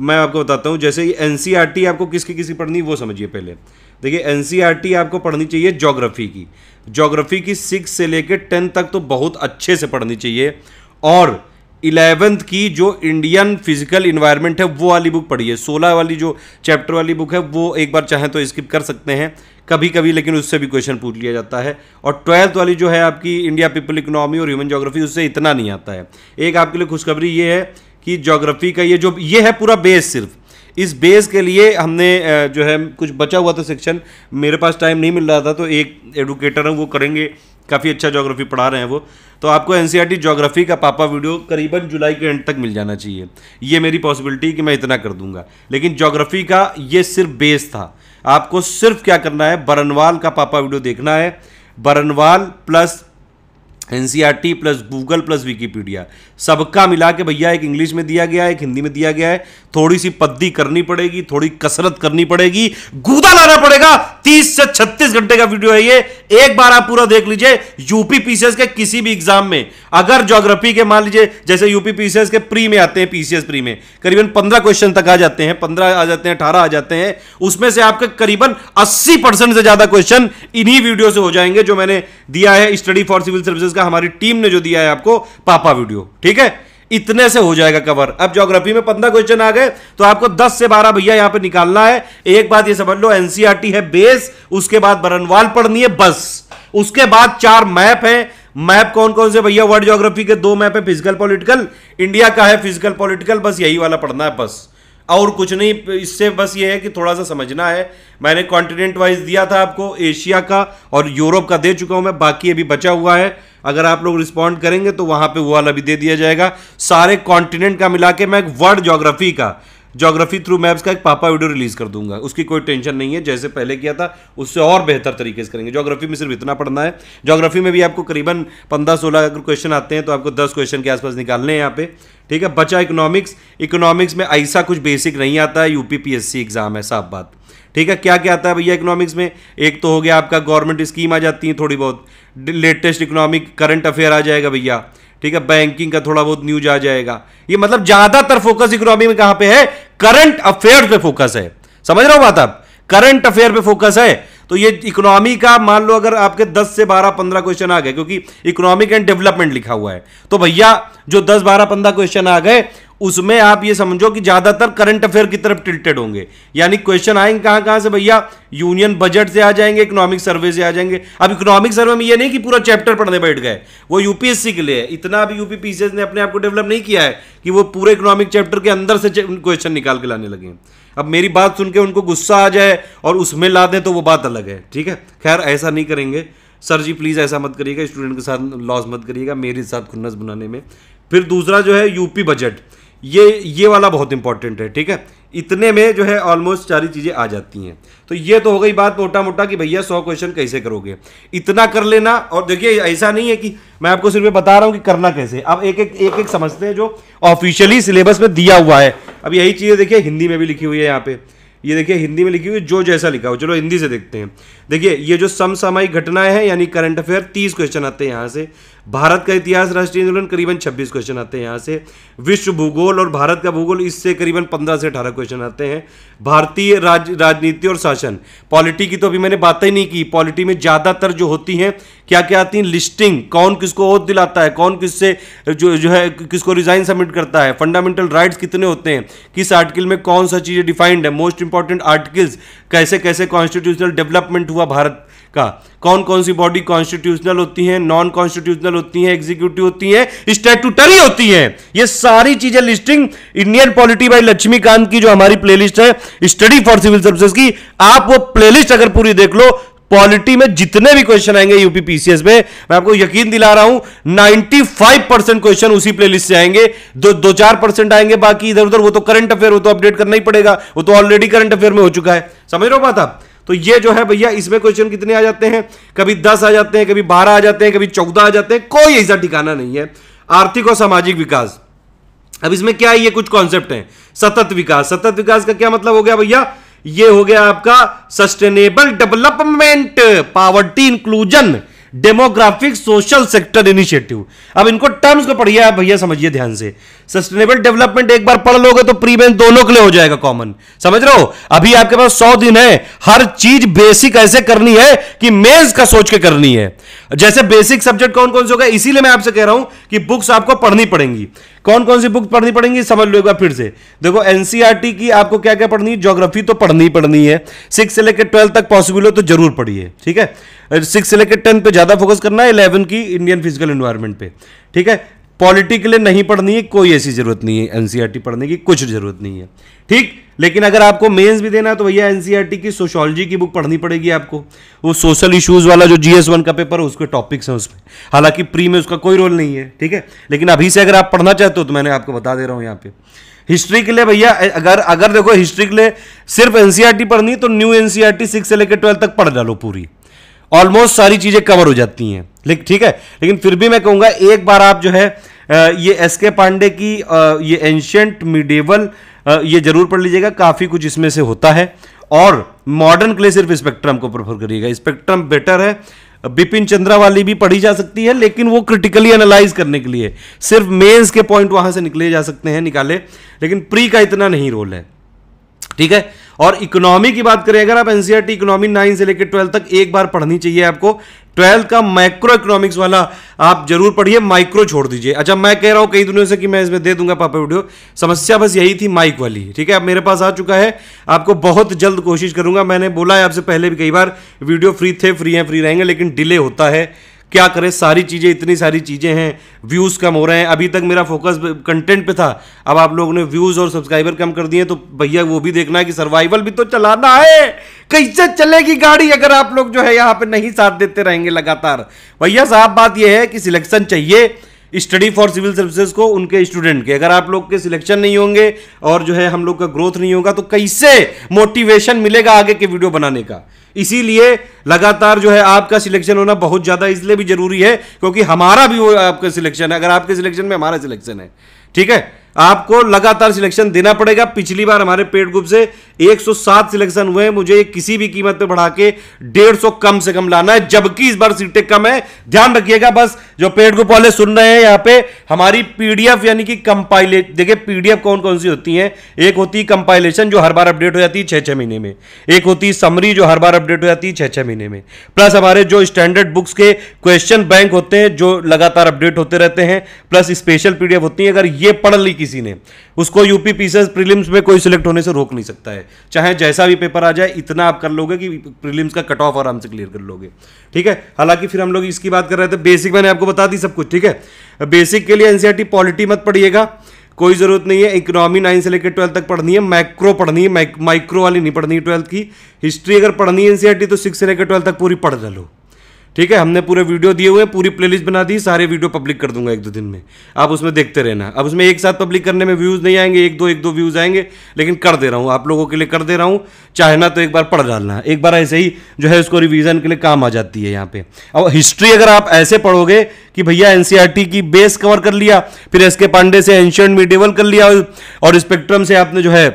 मैं आपको बताता हूँ जैसे एनसीईआरटी e आपको किसकी किसकी पढ़नी वो समझिए पहले देखिए एनसीईआरटी आपको पढ़नी चाहिए जोग्राफ़ी की जोग्राफ़ी की सिक्स से लेकर टेंथ तक तो बहुत अच्छे से पढ़नी चाहिए और इलेवेंथ की जो इंडियन फिजिकल इन्वायरमेंट है वो वाली बुक पढ़िए सोलह वाली जो चैप्टर वाली बुक है वो एक बार चाहें तो स्किप कर सकते हैं कभी कभी लेकिन उससे भी क्वेश्चन पूछ लिया जाता है और ट्वेल्थ वाली जो है आपकी इंडिया पीपल इकोनॉमी और ह्यूमन जोग्राफी उससे इतना नहीं आता है एक आपके लिए खुशखबरी ये है कि जोग्राफी का ये जो ये है पूरा बेस सिर्फ इस बेस के लिए हमने जो है कुछ बचा हुआ था सेक्शन मेरे पास टाइम नहीं मिल रहा था तो एक एडुकेटर हैं वो करेंगे काफ़ी अच्छा जोग्राफी पढ़ा रहे हैं वो तो आपको एन सी ज्योग्राफी का पापा वीडियो करीबन जुलाई के एंड तक मिल जाना चाहिए ये मेरी पॉसिबिलिटी कि मैं इतना कर दूंगा लेकिन ज्योग्राफी का ये सिर्फ बेस था आपको सिर्फ क्या करना है बरनवाल का पापा वीडियो देखना है बरनवाल प्लस एन प्लस गूगल प्लस विकीपीडिया सबका मिला के भैया एक इंग्लिश में दिया गया है एक हिंदी में दिया गया है थोड़ी सी पद्दी करनी पड़ेगी थोड़ी कसरत करनी पड़ेगी गूद तत्काल आना पड़ेगा 30 से 36 घंटे का वीडियो है ये एक बार आप पूरा देख लीजिए यूपी पीसीएस के किसी भी एग्जाम में अगर ज्योग्राफी के मान लीजिए जैसे यूपी पीसीएस के प्री में आते हैं पीसीएस प्री में करीबन 15 क्वेश्चन तक आ जाते हैं 15 आ जाते हैं 18 आ जाते हैं उसमें से आपके करीबन 80 परसेंट से ज्यादा क्वेश्चन इन्हीं वीडियो से हो जाएंगे जो मैंने दिया है स्टडी फॉर सिविल सर्विसेज का हमारी टीम ने जो दिया है आपको पापा वीडियो ठीक है इतने से हो जाएगा कवर अब ज्योग्राफी में पंद्रह क्वेश्चन आ गए तो आपको दस से बारह भैया यहां पे निकालना है एक बात ये समझ लो एनसीआरटी e है बेस उसके बाद बरनवाल पढ़नी है बस उसके बाद चार मैप है मैप कौन कौन से भैया वर्ल्ड ज्योग्राफी के दो मैप है फिजिकल पॉलिटिकल इंडिया का है फिजिकल पॉलिटिकल बस यही वाला पढ़ना है बस और कुछ नहीं इससे बस ये है कि थोड़ा सा समझना है मैंने कॉन्टिनेंट वाइज दिया था आपको एशिया का और यूरोप का दे चुका हूँ मैं बाकी अभी बचा हुआ है अगर आप लोग रिस्पॉन्ड करेंगे तो वहाँ पे वो वाला भी दे दिया जाएगा सारे कॉन्टिनेंट का मिला के मैं एक वर्ल्ड जोग्राफी का ज्योग्राफी थ्रू मैप्स का एक पापा वीडियो रिलीज़ कर दूंगा उसकी कोई टेंशन नहीं है जैसे पहले किया था उससे और बेहतर तरीके से करेंगे जोग्राफी में सिर्फ इतना पढ़ना है ज्योग्राफी में भी आपको करीबन पंद्रह सोलह अगर क्वेश्चन आते हैं तो आपको दस क्वेश्चन के आसपास निकालने हैं यहाँ पे ठीक है बचा इकोनॉमिक्स इकोनॉमिक्स में ऐसा कुछ बेसिक नहीं आता है यूपीपीएससी एग्जाम है साफ बात ठीक है क्या क्या आता है भैया इकोनॉमिक्स में एक तो हो गया आपका गवर्नमेंट स्कीम आ जाती है थोड़ी बहुत लेटेस्ट इकोनॉमिक करंट अफेयर आ जाएगा भैया ठीक है बैंकिंग का थोड़ा बहुत न्यूज आ जाएगा ये मतलब ज्यादातर फोकस इकोनॉमी में कहां पे है करंट अफेयर पे फोकस है समझ रहे हो बात आप करंट अफेयर पे फोकस है तो ये इकोनॉमी का मान लो अगर आपके 10 से 12 15 क्वेश्चन आ गए क्योंकि इकोनॉमिक एंड डेवलपमेंट लिखा हुआ है तो भैया जो 10 12 15 क्वेश्चन आ गए उसमें आप ये समझो कि ज़्यादातर करंट अफेयर की तरफ टिल्टेड होंगे यानी क्वेश्चन आएंगे कहां कहां से भैया यूनियन बजट से आ जाएंगे इकोनॉमिक सर्वे से आ जाएंगे अब इकोनॉमिक सर्वे में ये नहीं कि पूरा चैप्टर पढ़ने बैठ गए वो यूपीएससी के लिए इतना अभी यूपी पीसीएस ने अपने आप को डेवलप नहीं किया है कि वो पूरे इकोनॉमिक चैप्टर के अंदर से क्वेश्चन निकाल के लाने लगे अब मेरी बात सुन के उनको गुस्सा आ जाए और उसमें ला दें तो वो बात अलग है ठीक है खैर ऐसा नहीं करेंगे सर जी प्लीज़ ऐसा मत करिएगा स्टूडेंट के साथ लॉस मत करिएगा मेरे साथ खुन्नस बनाने में फिर दूसरा जो है यूपी बजट ये ये वाला बहुत इंपॉर्टेंट है ठीक है इतने में जो है ऑलमोस्ट सारी चीज़ें आ जाती हैं तो ये तो हो गई बात मोटा मोटा कि भैया सौ क्वेश्चन कैसे करोगे इतना कर लेना और देखिए ऐसा नहीं है कि मैं आपको सिर्फ बता रहा हूँ कि करना कैसे अब एक एक एक एक समझते हैं जो ऑफिशियली सिलेबस में दिया हुआ है अब यही चीज़ें देखिए हिंदी में भी लिखी हुई है यहाँ पे ये देखिए हिंदी में लिखी हुई जो जैसा लिखा हो चलो हिंदी से देखते हैं देखिए ये जो समसामयिक घटनाएं हैं यानी करंट अफेयर तीस क्वेश्चन आते हैं यहाँ से भारत का इतिहास राष्ट्रीय आंदोलन करीबन 26 क्वेश्चन आते हैं यहाँ से विश्व भूगोल और भारत का भूगोल इससे करीबन 15 से 18 क्वेश्चन आते हैं भारतीय राज राजनीति और शासन पॉलिटी की तो अभी मैंने बातें नहीं की पॉलिटी में ज़्यादातर जो होती हैं क्या क्या आती हैं लिस्टिंग कौन किसको ओत दिलाता है कौन किससे जो जो है किसको रिजाइन सबमिट करता है फंडामेंटल राइट्स कितने होते हैं किस आर्टिकल में कौन सा चीज़ें डिफाइंड है मोस्ट इंपॉर्टेंट आर्टिकल्स कैसे कैसे कॉन्स्टिट्यूशनल डेवलपमेंट हुआ भारत का कौन कौन सी बॉडी कॉन्स्टिट्यूशनल होती है नॉन कॉन्स्टिट्यूशनल होती है एग्जीक्यूटिव होती है स्टेटूटरी होती है ये सारी चीजें listing Indian polity by Laxmikanth की जो हमारी प्लेलिस्ट है स्टडी फॉर सिविल सर्विसेज की आप वो प्लेलिस्ट अगर पूरी देख लो पॉलिटी में जितने भी क्वेश्चन आएंगे यूपी पीसीएस में मैं आपको यकीन दिला रहा हूं 95 परसेंट क्वेश्चन उसी प्लेलिस्ट से आएंगे दो दो चार परसेंट आएंगे बाकी इधर उधर वो तो करंट अफेयर वो तो अपडेट करना ही पड़ेगा वो तो ऑलरेडी करंट अफेयर में हो चुका है समझ रहे हो बात आप तो ये जो है भैया इसमें क्वेश्चन कितने आ जाते हैं कभी दस आ जाते हैं कभी बारह आ जाते हैं कभी चौदह आ जाते हैं कोई ऐसा ठिकाना नहीं है आर्थिक और सामाजिक विकास अब इसमें क्या है ये कुछ कॉन्सेप्ट है सतत विकास सतत विकास का क्या मतलब हो गया भैया ये हो गया आपका sustainable development poverty inclusion demographic social sector initiative अब इनको टर्म्स को पढ़िए आप भैया समझिए ध्यान से सस्टेनेबल डेवलपमेंट एक बार पढ़ लोगे तो प्रीवेंट दोनों के लिए हो जाएगा कॉमन समझ रहे हो अभी आपके पास सौ दिन है हर चीज बेसिक ऐसे करनी है कि मेन्स का सोच के करनी है जैसे बेसिक सब्जेक्ट कौन कौन से होगा इसीलिए मैं आपसे कह रहा हूं कि बुक्स आपको पढ़नी पड़ेंगी कौन कौन सी बुक पढ़नी पड़ेंगी समझ लो एक बार फिर से देखो एनसीआरटी e की आपको क्या क्या पढ़नी ज्योग्राफी तो पढ़नी पढ़नी है सिक्स से लेकर ट्वेल्थ तक पॉसिबल हो तो जरूर पढ़िए ठीक है सिक्स से लेकर टेंथ पे ज्यादा फोकस करना है इलेवन की इंडियन फिजिकल इन्वायरमेंट पे ठीक है पॉलिटी के लिए नहीं पढ़नी है कोई ऐसी जरूरत नहीं है एनसीआरटी e पढ़ने की कुछ जरूरत नहीं है ठीक लेकिन अगर आपको मेंस भी देना है तो भैया एनसीईआरटी e की सोशोलॉजी की बुक पढ़नी पड़ेगी आपको वो सोशल इश्यूज वाला जो जीएस वन का पेपर है उसके टॉपिक्स हैं उसमें हालांकि प्री में उसका कोई रोल नहीं है ठीक है लेकिन अभी से अगर आप पढ़ना चाहते हो तो मैंने आपको बता दे रहा हूँ यहाँ पे हिस्ट्री के लिए भैया अगर अगर देखो हिस्ट्री के लिए सिर्फ एनसीईआरटी e पढ़नी तो न्यू एनसीईआरटी सिक्स से लेकर ट्वेल्थ तक पढ़ डालो पूरी ऑलमोस्ट सारी चीज़ें कवर हो जाती हैं लेकिन ठीक है लेकिन फिर भी मैं कहूँगा एक बार आप जो है ये एस के पांडे की ये एंशियंट मिडेवल ये जरूर पढ़ लीजिएगा काफ़ी कुछ इसमें से होता है और मॉडर्न के लिए सिर्फ स्पेक्ट्रम को प्रेफर करिएगा स्पेक्ट्रम बेटर है बिपिन चंद्रा वाली भी पढ़ी जा सकती है लेकिन वो क्रिटिकली एनालाइज करने के लिए सिर्फ मेंस के पॉइंट वहां से निकले जा सकते हैं निकाले लेकिन प्री का इतना नहीं रोल है ठीक है और इकोनॉमी की बात करें अगर आप एनसीआरटी इकोनॉमी नाइन से लेकर ट्वेल्थ तक एक बार पढ़नी चाहिए आपको ट्वेल्थ का माइक्रो इकोनॉमिक्स वाला आप जरूर पढ़िए माइक्रो छोड़ दीजिए अच्छा मैं कह रहा हूँ कई दिनों से कि मैं इसमें दे दूंगा पापा वीडियो समस्या बस यही थी माइक वाली ठीक है अब मेरे पास आ चुका है आपको बहुत जल्द कोशिश करूंगा मैंने बोला है आपसे पहले भी कई बार वीडियो फ्री थे फ्री हैं फ्री रहेंगे लेकिन डिले होता है क्या करें सारी चीज़ें इतनी सारी चीज़ें हैं व्यूज़ कम हो रहे हैं अभी तक मेरा फोकस कंटेंट पे था अब आप लोगों ने व्यूज़ और सब्सक्राइबर कम कर दिए तो भैया वो भी देखना है कि सर्वाइवल भी तो चलाना है कैसे चलेगी गाड़ी अगर आप लोग जो है यहां पे नहीं साथ देते रहेंगे लगातार भैया साहब बात यह है कि सिलेक्शन चाहिए स्टडी फॉर सिविल सर्विसेज को उनके स्टूडेंट के अगर आप लोग के सिलेक्शन नहीं होंगे और जो है हम लोग का ग्रोथ नहीं होगा तो कैसे मोटिवेशन मिलेगा आगे के वीडियो बनाने का इसीलिए लगातार जो है आपका सिलेक्शन होना बहुत ज़्यादा इसलिए भी जरूरी है क्योंकि हमारा भी वो आपका सिलेक्शन है अगर आपके सिलेक्शन में हमारा सिलेक्शन है ठीक है आपको लगातार सिलेक्शन देना पड़ेगा पिछली बार हमारे पेड ग्रुप से 107 सिलेक्शन हुए मुझे किसी भी कीमत पे बढ़ा के सौ कम से कम लाना है जबकि इस बार सीटें कम है ध्यान रखिएगा बस जो पेड ग्रुप वाले सुन रहे हैं यहाँ पे हमारी पीडीएफ यानी कि कंपाइले देखिए पीडीएफ कौन कौन सी होती है एक होती है कंपाइलेशन जो हर बार अपडेट हो जाती है छह छह महीने में एक होती है समरी जो हर बार अपडेट हो जाती है छह छह महीने में प्लस हमारे जो स्टैंडर्ड बुक्स के क्वेश्चन बैंक होते हैं जो लगातार अपडेट होते रहते हैं प्लस स्पेशल पीडीएफ होती है अगर ये पढ़ ली किसी ने उसको यूपी पीसीएस प्रीलिम्स में कोई सिलेक्ट होने से रोक नहीं सकता है चाहे जैसा भी पेपर आ जाए इतना आप कर लोगे कि प्रीलिम्स का कट ऑफ आराम से क्लियर कर लोगे ठीक है हालांकि फिर हम लोग इसकी बात कर रहे थे बेसिक मैंने आपको बता दी सब कुछ ठीक है बेसिक के लिए एनसीआर पॉलिटी e मत पढ़िएगा कोई ज़रूरत नहीं है इकोनॉमी नाइन से लेकर ट्वेल्थ तक पढ़नी है माइक्रो पढ़नी है माइक्रो वाली नहीं पढ़नी है ट्वेल्थ की हिस्ट्री अगर पढ़नी है एनसीआरटी e तो सिक्स से लेकर ट्वेल्थ तक पूरी पढ़ लो ठीक है हमने पूरे वीडियो दिए हुए पूरी प्लेलिस्ट बना दी सारे वीडियो पब्लिक कर दूंगा एक दो दिन में आप उसमें देखते रहना अब उसमें एक साथ पब्लिक करने में व्यूज़ नहीं आएंगे एक दो एक दो व्यूज़ आएंगे लेकिन कर दे रहा हूँ आप लोगों के लिए कर दे रहा हूँ चाहना तो एक बार पढ़ डालना एक बार ऐसे ही जो है उसको रिविज़न के लिए काम आ जाती है यहाँ पे और हिस्ट्री अगर आप ऐसे पढ़ोगे कि भैया एन e की बेस कवर कर लिया फिर एस के पांडे से एंशियंट मीडियवल कर लिया और स्पेक्ट्रम से आपने जो है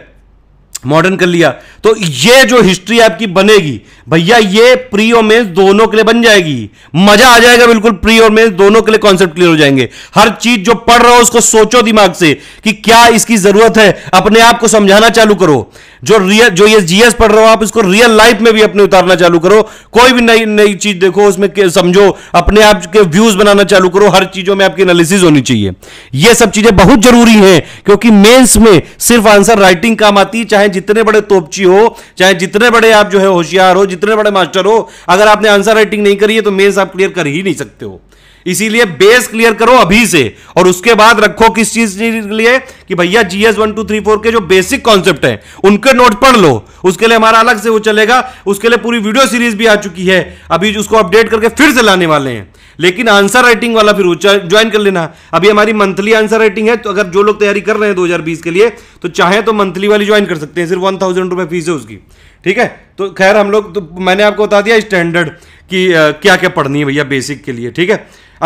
मॉडर्न कर लिया तो ये जो हिस्ट्री आपकी बनेगी भैया ये प्री और मेंस दोनों के लिए बन जाएगी मजा आ जाएगा बिल्कुल प्री और मेंस दोनों के लिए कॉन्सेप्ट क्लियर हो जाएंगे हर चीज जो पढ़ रहे हो उसको सोचो दिमाग से कि क्या इसकी जरूरत है अपने आप को समझाना चालू करो जो रियल जो ये जीएस पढ़ रहे हो आप इसको रियल लाइफ में भी अपने उतारना चालू करो कोई भी नई नई चीज देखो उसमें समझो अपने आप के व्यूज बनाना चालू करो हर चीजों में आपकी एनालिसिस होनी चाहिए ये सब चीजें बहुत जरूरी हैं क्योंकि मेंस में सिर्फ आंसर राइटिंग काम आती है चाहे जितने बड़े तोपची हो चाहे जितने बड़े आप जो है होशियार हो जितने बड़े मास्टर हो अगर आपने आंसर राइटिंग नहीं करी है तो मेन्स आप क्लियर कर ही नहीं सकते हो इसीलिए बेस क्लियर करो अभी से और उसके बाद रखो किस चीज के लिए कि भैया GS one two three four के जो बेसिक कॉन्सेप्ट है उनके नोट पढ़ लो उसके लिए हमारा अलग से वो चलेगा उसके लिए पूरी वीडियो सीरीज भी आ चुकी है अभी उसको अपडेट करके फिर से लाने वाले हैं लेकिन आंसर राइटिंग वाला फिर ज्वाइन कर लेना अभी हमारी मंथली आंसर राइटिंग है तो अगर जो लोग तैयारी कर रहे हैं 2020 के लिए तो चाहे तो मंथली वाली ज्वाइन कर सकते हैं सिर्फ वन थाउजेंड रुपये फीस है उसकी ठीक है तो खैर हम लोग तो मैंने आपको बता दिया स्टैंडर्ड कि क्या क्या पढ़नी है भैया बेसिक के लिए ठीक है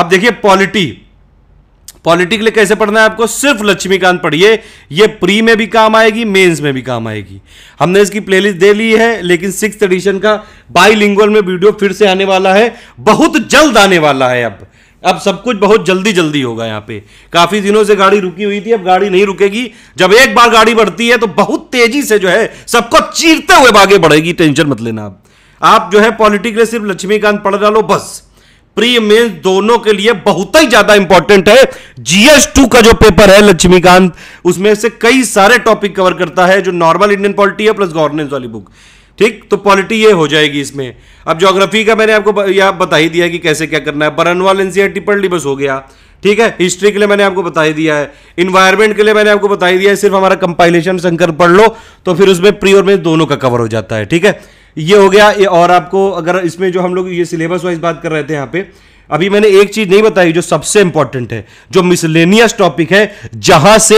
अब देखिए पॉलिटी पॉलिटिकली कैसे पढ़ना है आपको सिर्फ लक्ष्मीकांत पढ़िए ये प्री में भी काम आएगी मेंस में भी काम आएगी हमने इसकी प्लेलिस्ट दे ली है लेकिन सिक्स एडिशन का बाई में वीडियो फिर से आने वाला है बहुत जल्द आने वाला है अब अब सब कुछ बहुत जल्दी जल्दी होगा यहाँ पे काफी दिनों से गाड़ी रुकी हुई थी अब गाड़ी नहीं रुकेगी जब एक बार गाड़ी बढ़ती है तो बहुत तेजी से जो है सबको चीरते हुए आगे बढ़ेगी टेंशन मत लेना आप जो है पॉलिटिकली सिर्फ लक्ष्मीकांत पढ़ डालो बस प्री मेंस दोनों के लिए बहुत ही ज्यादा इंपॉर्टेंट है जीएस टू का जो पेपर है लक्ष्मीकांत उसमें से कई सारे टॉपिक कवर करता है जो नॉर्मल इंडियन पॉलिटी है प्लस गवर्नेंस वाली बुक ठीक तो पॉलिटी ये हो जाएगी इसमें अब ज्योग्राफी का मैंने आपको यह बता ही दिया कि कैसे क्या करना है बरनवाल एनसीआर पढ़ ली बस हो गया ठीक है हिस्ट्री के लिए मैंने आपको बता ही दिया है इन्वायरमेंट के लिए मैंने आपको बता ही दिया है सिर्फ हमारा कंपाइलेशन शंकर पढ़ लो तो फिर उसमें प्री और मेन दोनों का कवर हो जाता है ठीक है ये हो गया ये और आपको अगर इसमें जो हम लोग ये सिलेबस वाइज बात कर रहे थे यहाँ पे अभी मैंने एक चीज नहीं बताई जो सबसे इंपॉर्टेंट है जो मिसलेनियस टॉपिक है जहां से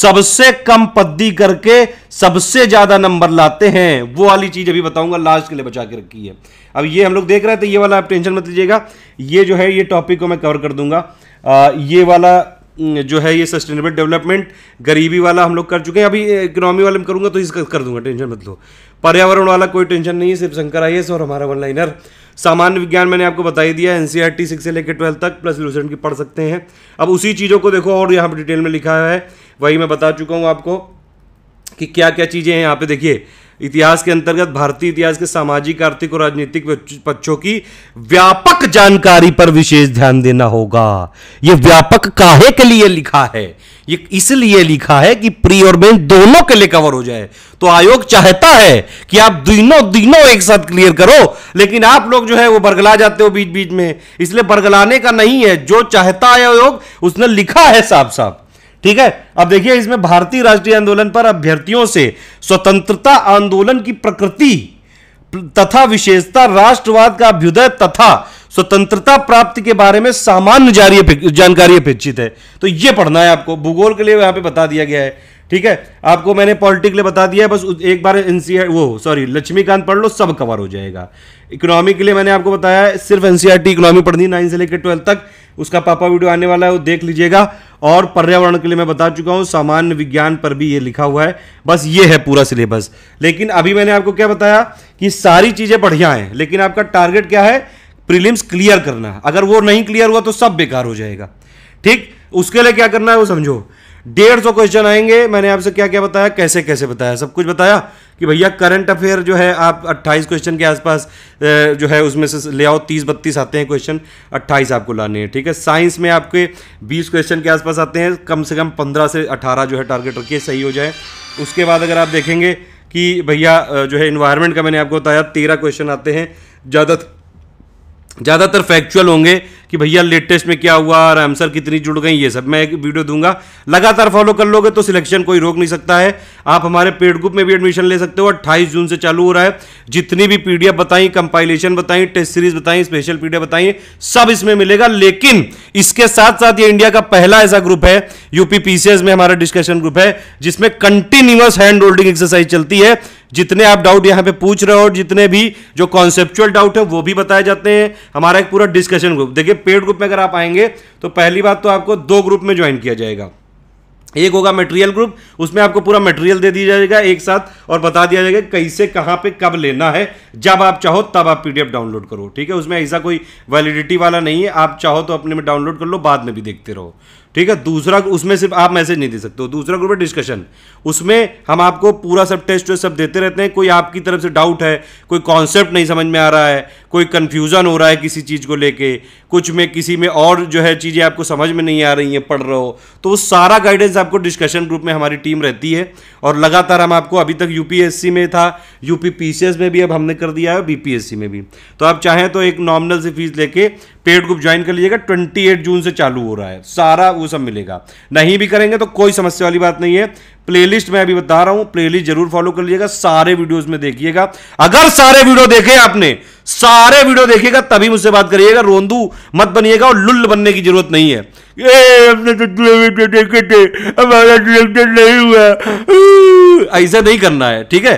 सबसे कम पद्दी करके सबसे ज्यादा नंबर लाते हैं वो वाली चीज अभी बताऊंगा लास्ट के लिए बचा के रखी है अब ये हम लोग देख रहे थे ये वाला आप टेंशन मत लीजिएगा ये जो है ये टॉपिक को मैं कवर कर दूंगा आ, ये वाला जो है ये सस्टेनेबल डेवलपमेंट गरीबी वाला हम लोग कर चुके हैं अभी इकोनॉमी वाले में करूँगा तो इसका कर दूंगा टेंशन मत लो पर्यावरण वाला कोई टेंशन नहीं है सिर्फ शंकर आई और हमारा वन लाइनर सामान्य विज्ञान मैंने आपको बता ही दिया N C R T six से लेकर ट्वेल्थ तक प्लस लूसेंट की पढ़ सकते हैं अब उसी चीज़ों को देखो और यहाँ पर डिटेल में लिखा है वही मैं बता चुका हूँ आपको कि क्या क्या चीज़ें हैं यहाँ पे देखिए इतिहास के अंतर्गत भारतीय इतिहास के सामाजिक आर्थिक और राजनीतिक पक्षों की व्यापक जानकारी पर विशेष ध्यान देना होगा यह व्यापक काहे के लिए लिखा है ये इसलिए लिखा है कि प्री और मेन दोनों के लिए कवर हो जाए तो आयोग चाहता है कि आप दिनों दिनों एक साथ क्लियर करो लेकिन आप लोग जो है वो बरगला जाते हो बीच बीच में इसलिए बरगलाने का नहीं है जो चाहता है आयोग उसने लिखा है साफ साफ ठीक है अब देखिए इसमें भारतीय राष्ट्रीय आंदोलन पर अभ्यर्थियों से स्वतंत्रता आंदोलन की प्रकृति तथा विशेषता राष्ट्रवाद का अभ्युदय तथा स्वतंत्रता प्राप्ति के बारे में सामान्य जारी जानकारी अपेक्षित है तो यह पढ़ना है आपको भूगोल के लिए यहां पे बता दिया गया है ठीक है आपको मैंने पॉलिटिक्स लिए बता दिया है बस एक बार एनसीआर वो सॉरी लक्ष्मीकांत पढ़ लो सब कवर हो जाएगा इकोनॉमी के लिए मैंने आपको बताया सिर्फ एनसीआरटी इकोनॉमी पढ़नी नाइन से लेकर ट्वेल्थ तक उसका पापा वीडियो आने वाला है वो देख लीजिएगा और पर्यावरण के लिए मैं बता चुका हूँ सामान्य विज्ञान पर भी ये लिखा हुआ है बस ये है पूरा सिलेबस लेकिन अभी मैंने आपको क्या बताया कि सारी चीज़ें बढ़िया हैं लेकिन आपका टारगेट क्या है प्रीलिम्स क्लियर करना अगर वो नहीं क्लियर हुआ तो सब बेकार हो जाएगा ठीक उसके लिए क्या करना है वो समझो डेढ़ सौ क्वेश्चन आएंगे मैंने आपसे क्या क्या बताया कैसे कैसे बताया सब कुछ बताया कि भैया करंट अफेयर जो है आप 28 क्वेश्चन के आसपास जो है उसमें से ले आओ 30 बत्तीस आते हैं क्वेश्चन 28 आपको लाने हैं ठीक है साइंस में आपके 20 क्वेश्चन के आसपास आते हैं कम से कम 15 से 18 जो है टारगेट रखिए सही हो जाए उसके बाद अगर आप देखेंगे कि भैया जो है इन्वायरमेंट का मैंने आपको बताया तेरह क्वेश्चन आते हैं ज़्यादातर ज़्यादातर फैक्चुअल होंगे कि भैया लेटेस्ट में क्या हुआ और आंसर कितनी जुड़ गई ये सब मैं एक वीडियो दूंगा लगातार फॉलो कर लोगे तो सिलेक्शन कोई रोक नहीं सकता है आप हमारे पेड ग्रुप में भी एडमिशन ले सकते हो अट्ठाईस जून से चालू हो रहा है जितनी भी पीडीएफ बताई कंपाइलेशन बताई टेस्ट सीरीज बताई स्पेशल पीडीएफ बताई सब इसमें मिलेगा लेकिन इसके साथ साथ ये इंडिया का पहला ऐसा ग्रुप है यूपी पीसीएस में हमारा डिस्कशन ग्रुप है जिसमें कंटिन्यूस हैंड होल्डिंग एक्सरसाइज चलती है जितने आप डाउट यहाँ पे पूछ रहे हो और जितने भी जो कॉन्सेप्चुअल डाउट है वो भी बताए जाते हैं हमारा एक पूरा डिस्कशन ग्रुप देखिए पेड ग्रुप में अगर आप आएंगे तो पहली बात तो आपको दो ग्रुप में ज्वाइन किया जाएगा एक होगा मटेरियल ग्रुप उसमें आपको पूरा मटेरियल दे दिया जाएगा एक साथ और बता दिया जाएगा कैसे कहाँ पे कब लेना है जब आप चाहो तब आप पीडीएफ डाउनलोड करो ठीक है उसमें ऐसा कोई वैलिडिटी वाला नहीं है आप चाहो तो अपने में डाउनलोड कर लो बाद में भी देखते रहो ठीक है दूसरा उसमें सिर्फ आप मैसेज नहीं दे सकते हो दूसरा ग्रुप है डिस्कशन उसमें हम आपको पूरा सब टेस्ट वेस्ट सब देते रहते हैं कोई आपकी तरफ से डाउट है कोई कॉन्सेप्ट नहीं समझ में आ रहा है कोई कन्फ्यूज़न हो रहा है किसी चीज़ को लेके कुछ में किसी में और जो है चीज़ें आपको समझ में नहीं आ रही हैं पढ़ रहे हो तो वो सारा गाइडेंस आपको डिस्कशन ग्रुप में हमारी टीम रहती है और लगातार हम आपको अभी तक यू में था यूपी पी में भी अब हमने कर दिया है बी में भी तो आप चाहें तो एक नॉमिनल से फीस लेके पेड ग्रुप ज्वाइन कर लीजिएगा 28 जून से चालू हो रहा है सारा वो सब मिलेगा नहीं भी करेंगे तो कोई समस्या वाली बात नहीं है प्लेलिस्ट मैं अभी बता रहा हूं प्लेलिस्ट जरूर फॉलो कर लीजिएगा सारे वीडियोस में देखिएगा अगर सारे वीडियो देखे आपने सारे वीडियो देखिएगा तभी मुझसे बात करिएगा रोंदू मत बनिएगा और लुल्ल बनने की जरूरत नहीं है तो ऐसा नहीं करना है ठीक है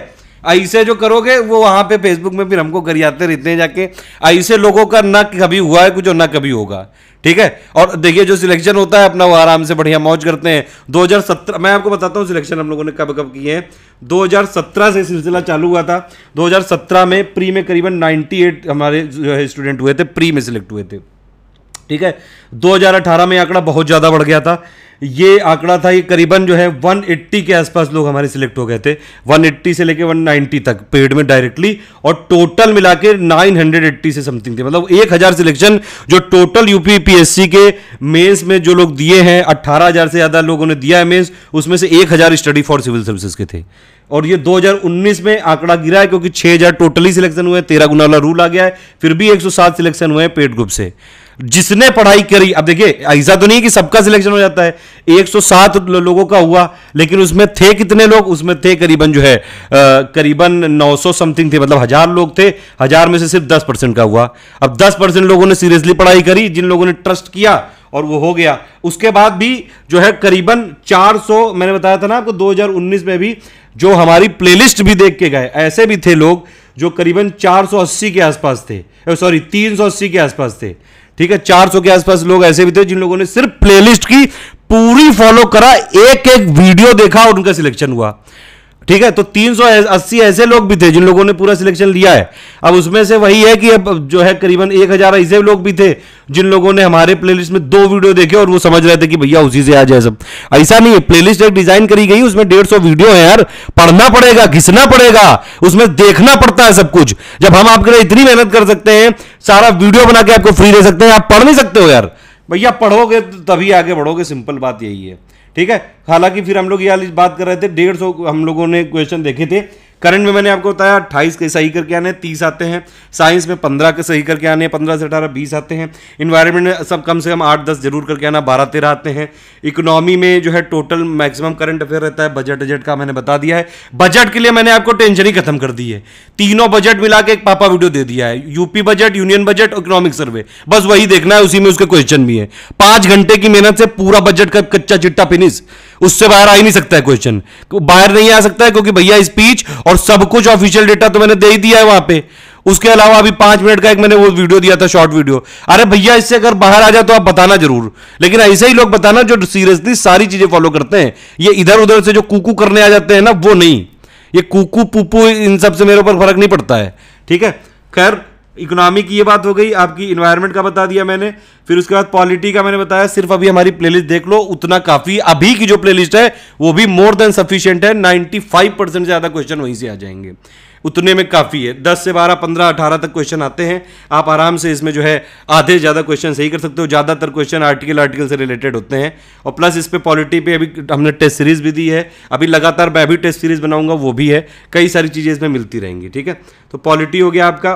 ऐसे जो करोगे वो वहाँ पे फेसबुक में फिर हमको गरियाते रहते हैं जाके ऐसे लोगों का ना कभी हुआ है कुछ और ना कभी होगा ठीक है और देखिए जो सिलेक्शन होता है अपना वो आराम से बढ़िया मौज करते हैं 2017 मैं आपको बताता हूँ सिलेक्शन हम लोगों ने कब कब किए हैं 2017 से सिलसिला चालू हुआ था 2017 में प्री में करीबन 98 हमारे जो है स्टूडेंट हुए थे प्री में सिलेक्ट हुए थे ठीक है 2018 में आंकड़ा बहुत ज़्यादा बढ़ गया था ये आंकड़ा था ये करीबन जो है 180 के आसपास लोग हमारे सिलेक्ट हो गए थे 180 से लेके 190 तक पेड में डायरेक्टली और टोटल मिला के नाइन से समथिंग थे मतलब 1000 हजार सिलेक्शन जो टोटल यूपी पीएससी के मेंस में जो लोग दिए हैं 18000 से ज़्यादा लोगों ने दिया है मेंस उसमें से एक हजार स्टडी फॉर सिविल सर्विसेज के थे और ये 2019 में आंकड़ा गिरा है क्योंकि हजार टोटली सिलेक्शन हुए तेरह गुना वाला रूल आ गया है फिर भी 107 सिलेक्शन हुए पेड ग्रुप से जिसने पढ़ाई करी अब देखिए ऐसा तो नहीं कि सबका सिलेक्शन हो जाता है 107 लोगों का हुआ लेकिन उसमें थे कितने लोग उसमें थे करीबन जो है करीबन 900 समथिंग थे मतलब हजार लोग थे हजार में से सिर्फ 10 परसेंट का हुआ अब 10 परसेंट लोगों ने सीरियसली पढ़ाई करी जिन लोगों ने ट्रस्ट किया और वो हो गया उसके बाद भी जो है करीबन 400 मैंने बताया था ना आपको 2019 में भी जो हमारी प्लेलिस्ट भी देख के गए ऐसे भी थे लोग जो करीबन 480 के आसपास थे सॉरी 380 के आसपास थे ठीक है 400 के आसपास लोग ऐसे भी थे जिन लोगों ने सिर्फ प्लेलिस्ट की पूरी फॉलो करा एक एक वीडियो देखा और उनका सिलेक्शन हुआ ठीक है तो 380 ऐसे लोग भी थे जिन लोगों ने पूरा सिलेक्शन लिया है अब उसमें से वही है कि अब जो है करीबन एक हजार ऐसे लोग भी थे जिन लोगों ने हमारे प्लेलिस्ट में दो वीडियो देखे और वो समझ रहे थे कि भैया उसी से आ जाए सब ऐसा नहीं है प्लेलिस्ट एक डिजाइन करी गई उसमें डेढ़ सौ वीडियो है यार पढ़ना पड़ेगा घिसना पड़ेगा उसमें देखना पड़ता है सब कुछ जब हम आपके लिए इतनी मेहनत कर सकते हैं सारा वीडियो बना के आपको फ्री दे सकते हैं आप पढ़ नहीं सकते हो यार भैया पढ़ोगे तभी आगे बढ़ोगे सिंपल बात यही है ठीक है हालांकि फिर हम लोग ये बात कर रहे थे डेढ़ सौ हम लोगों ने क्वेश्चन देखे थे करंट में मैंने आपको बताया अट्ठाईस के सही करके आने तीस आते हैं साइंस में पंद्रह के सही करके आने पंद्रह से अठारह बीस आते हैं इन्वायरमेंट में सब कम से कम आठ दस जरूर करके आना बारह तेरह आते हैं इकोनॉमी में जो है टोटल मैक्सिमम करंट अफेयर रहता है बजट बजट का मैंने बता दिया है बजट के लिए मैंने आपको टेंशन ही खत्म कर दी है तीनों बजट मिला के एक पापा वीडियो दे दिया है UP budget union budget economic survey बस वही देखना है उसी में उसके क्वेश्चन भी है पांच घंटे की मेहनत से पूरा बजट का कच्चा चिट्टा फिनिश उससे बाहर आ ही नहीं सकता है क्वेश्चन बाहर नहीं आ सकता है क्योंकि भैया स्पीच और सब कुछ ऑफिशियल डेटा तो मैंने दे ही दिया है वहां पे उसके अलावा अभी पांच मिनट का एक मैंने वो वीडियो दिया था शॉर्ट वीडियो अरे भैया इससे अगर बाहर आ जाए तो आप बताना जरूर लेकिन ऐसे ही लोग बताना जो सीरियसली सारी चीजें फॉलो करते हैं ये इधर उधर से जो कुकू करने आ जाते हैं ना वो नहीं ये कुकू पुपू इन सबसे मेरे ऊपर फर्क नहीं पड़ता है ठीक है खैर इकोनॉमी की ये बात हो गई आपकी इन्वायरमेंट का बता दिया मैंने फिर उसके बाद पॉलिटी का मैंने बताया सिर्फ अभी हमारी प्लेलिस्ट देख लो उतना काफी अभी की जो प्लेलिस्ट है वो भी मोर देन सफिशियंट है 95 परसेंट से ज्यादा क्वेश्चन वहीं से आ जाएंगे उतने में काफ़ी है दस से बारह पंद्रह अठारह तक क्वेश्चन आते हैं आप आराम से इसमें जो है आधे ज़्यादा क्वेश्चन सही कर सकते हो ज़्यादातर क्वेश्चन आर्टिकल आर्टिकल से रिलेटेड होते हैं और प्लस इस पर पॉलिटी पे अभी हमने टेस्ट सीरीज भी दी है अभी लगातार मैं भी टेस्ट सीरीज बनाऊंगा वो भी है कई सारी चीज़ें इसमें मिलती रहेंगी ठीक है तो पॉलिटी हो गया आपका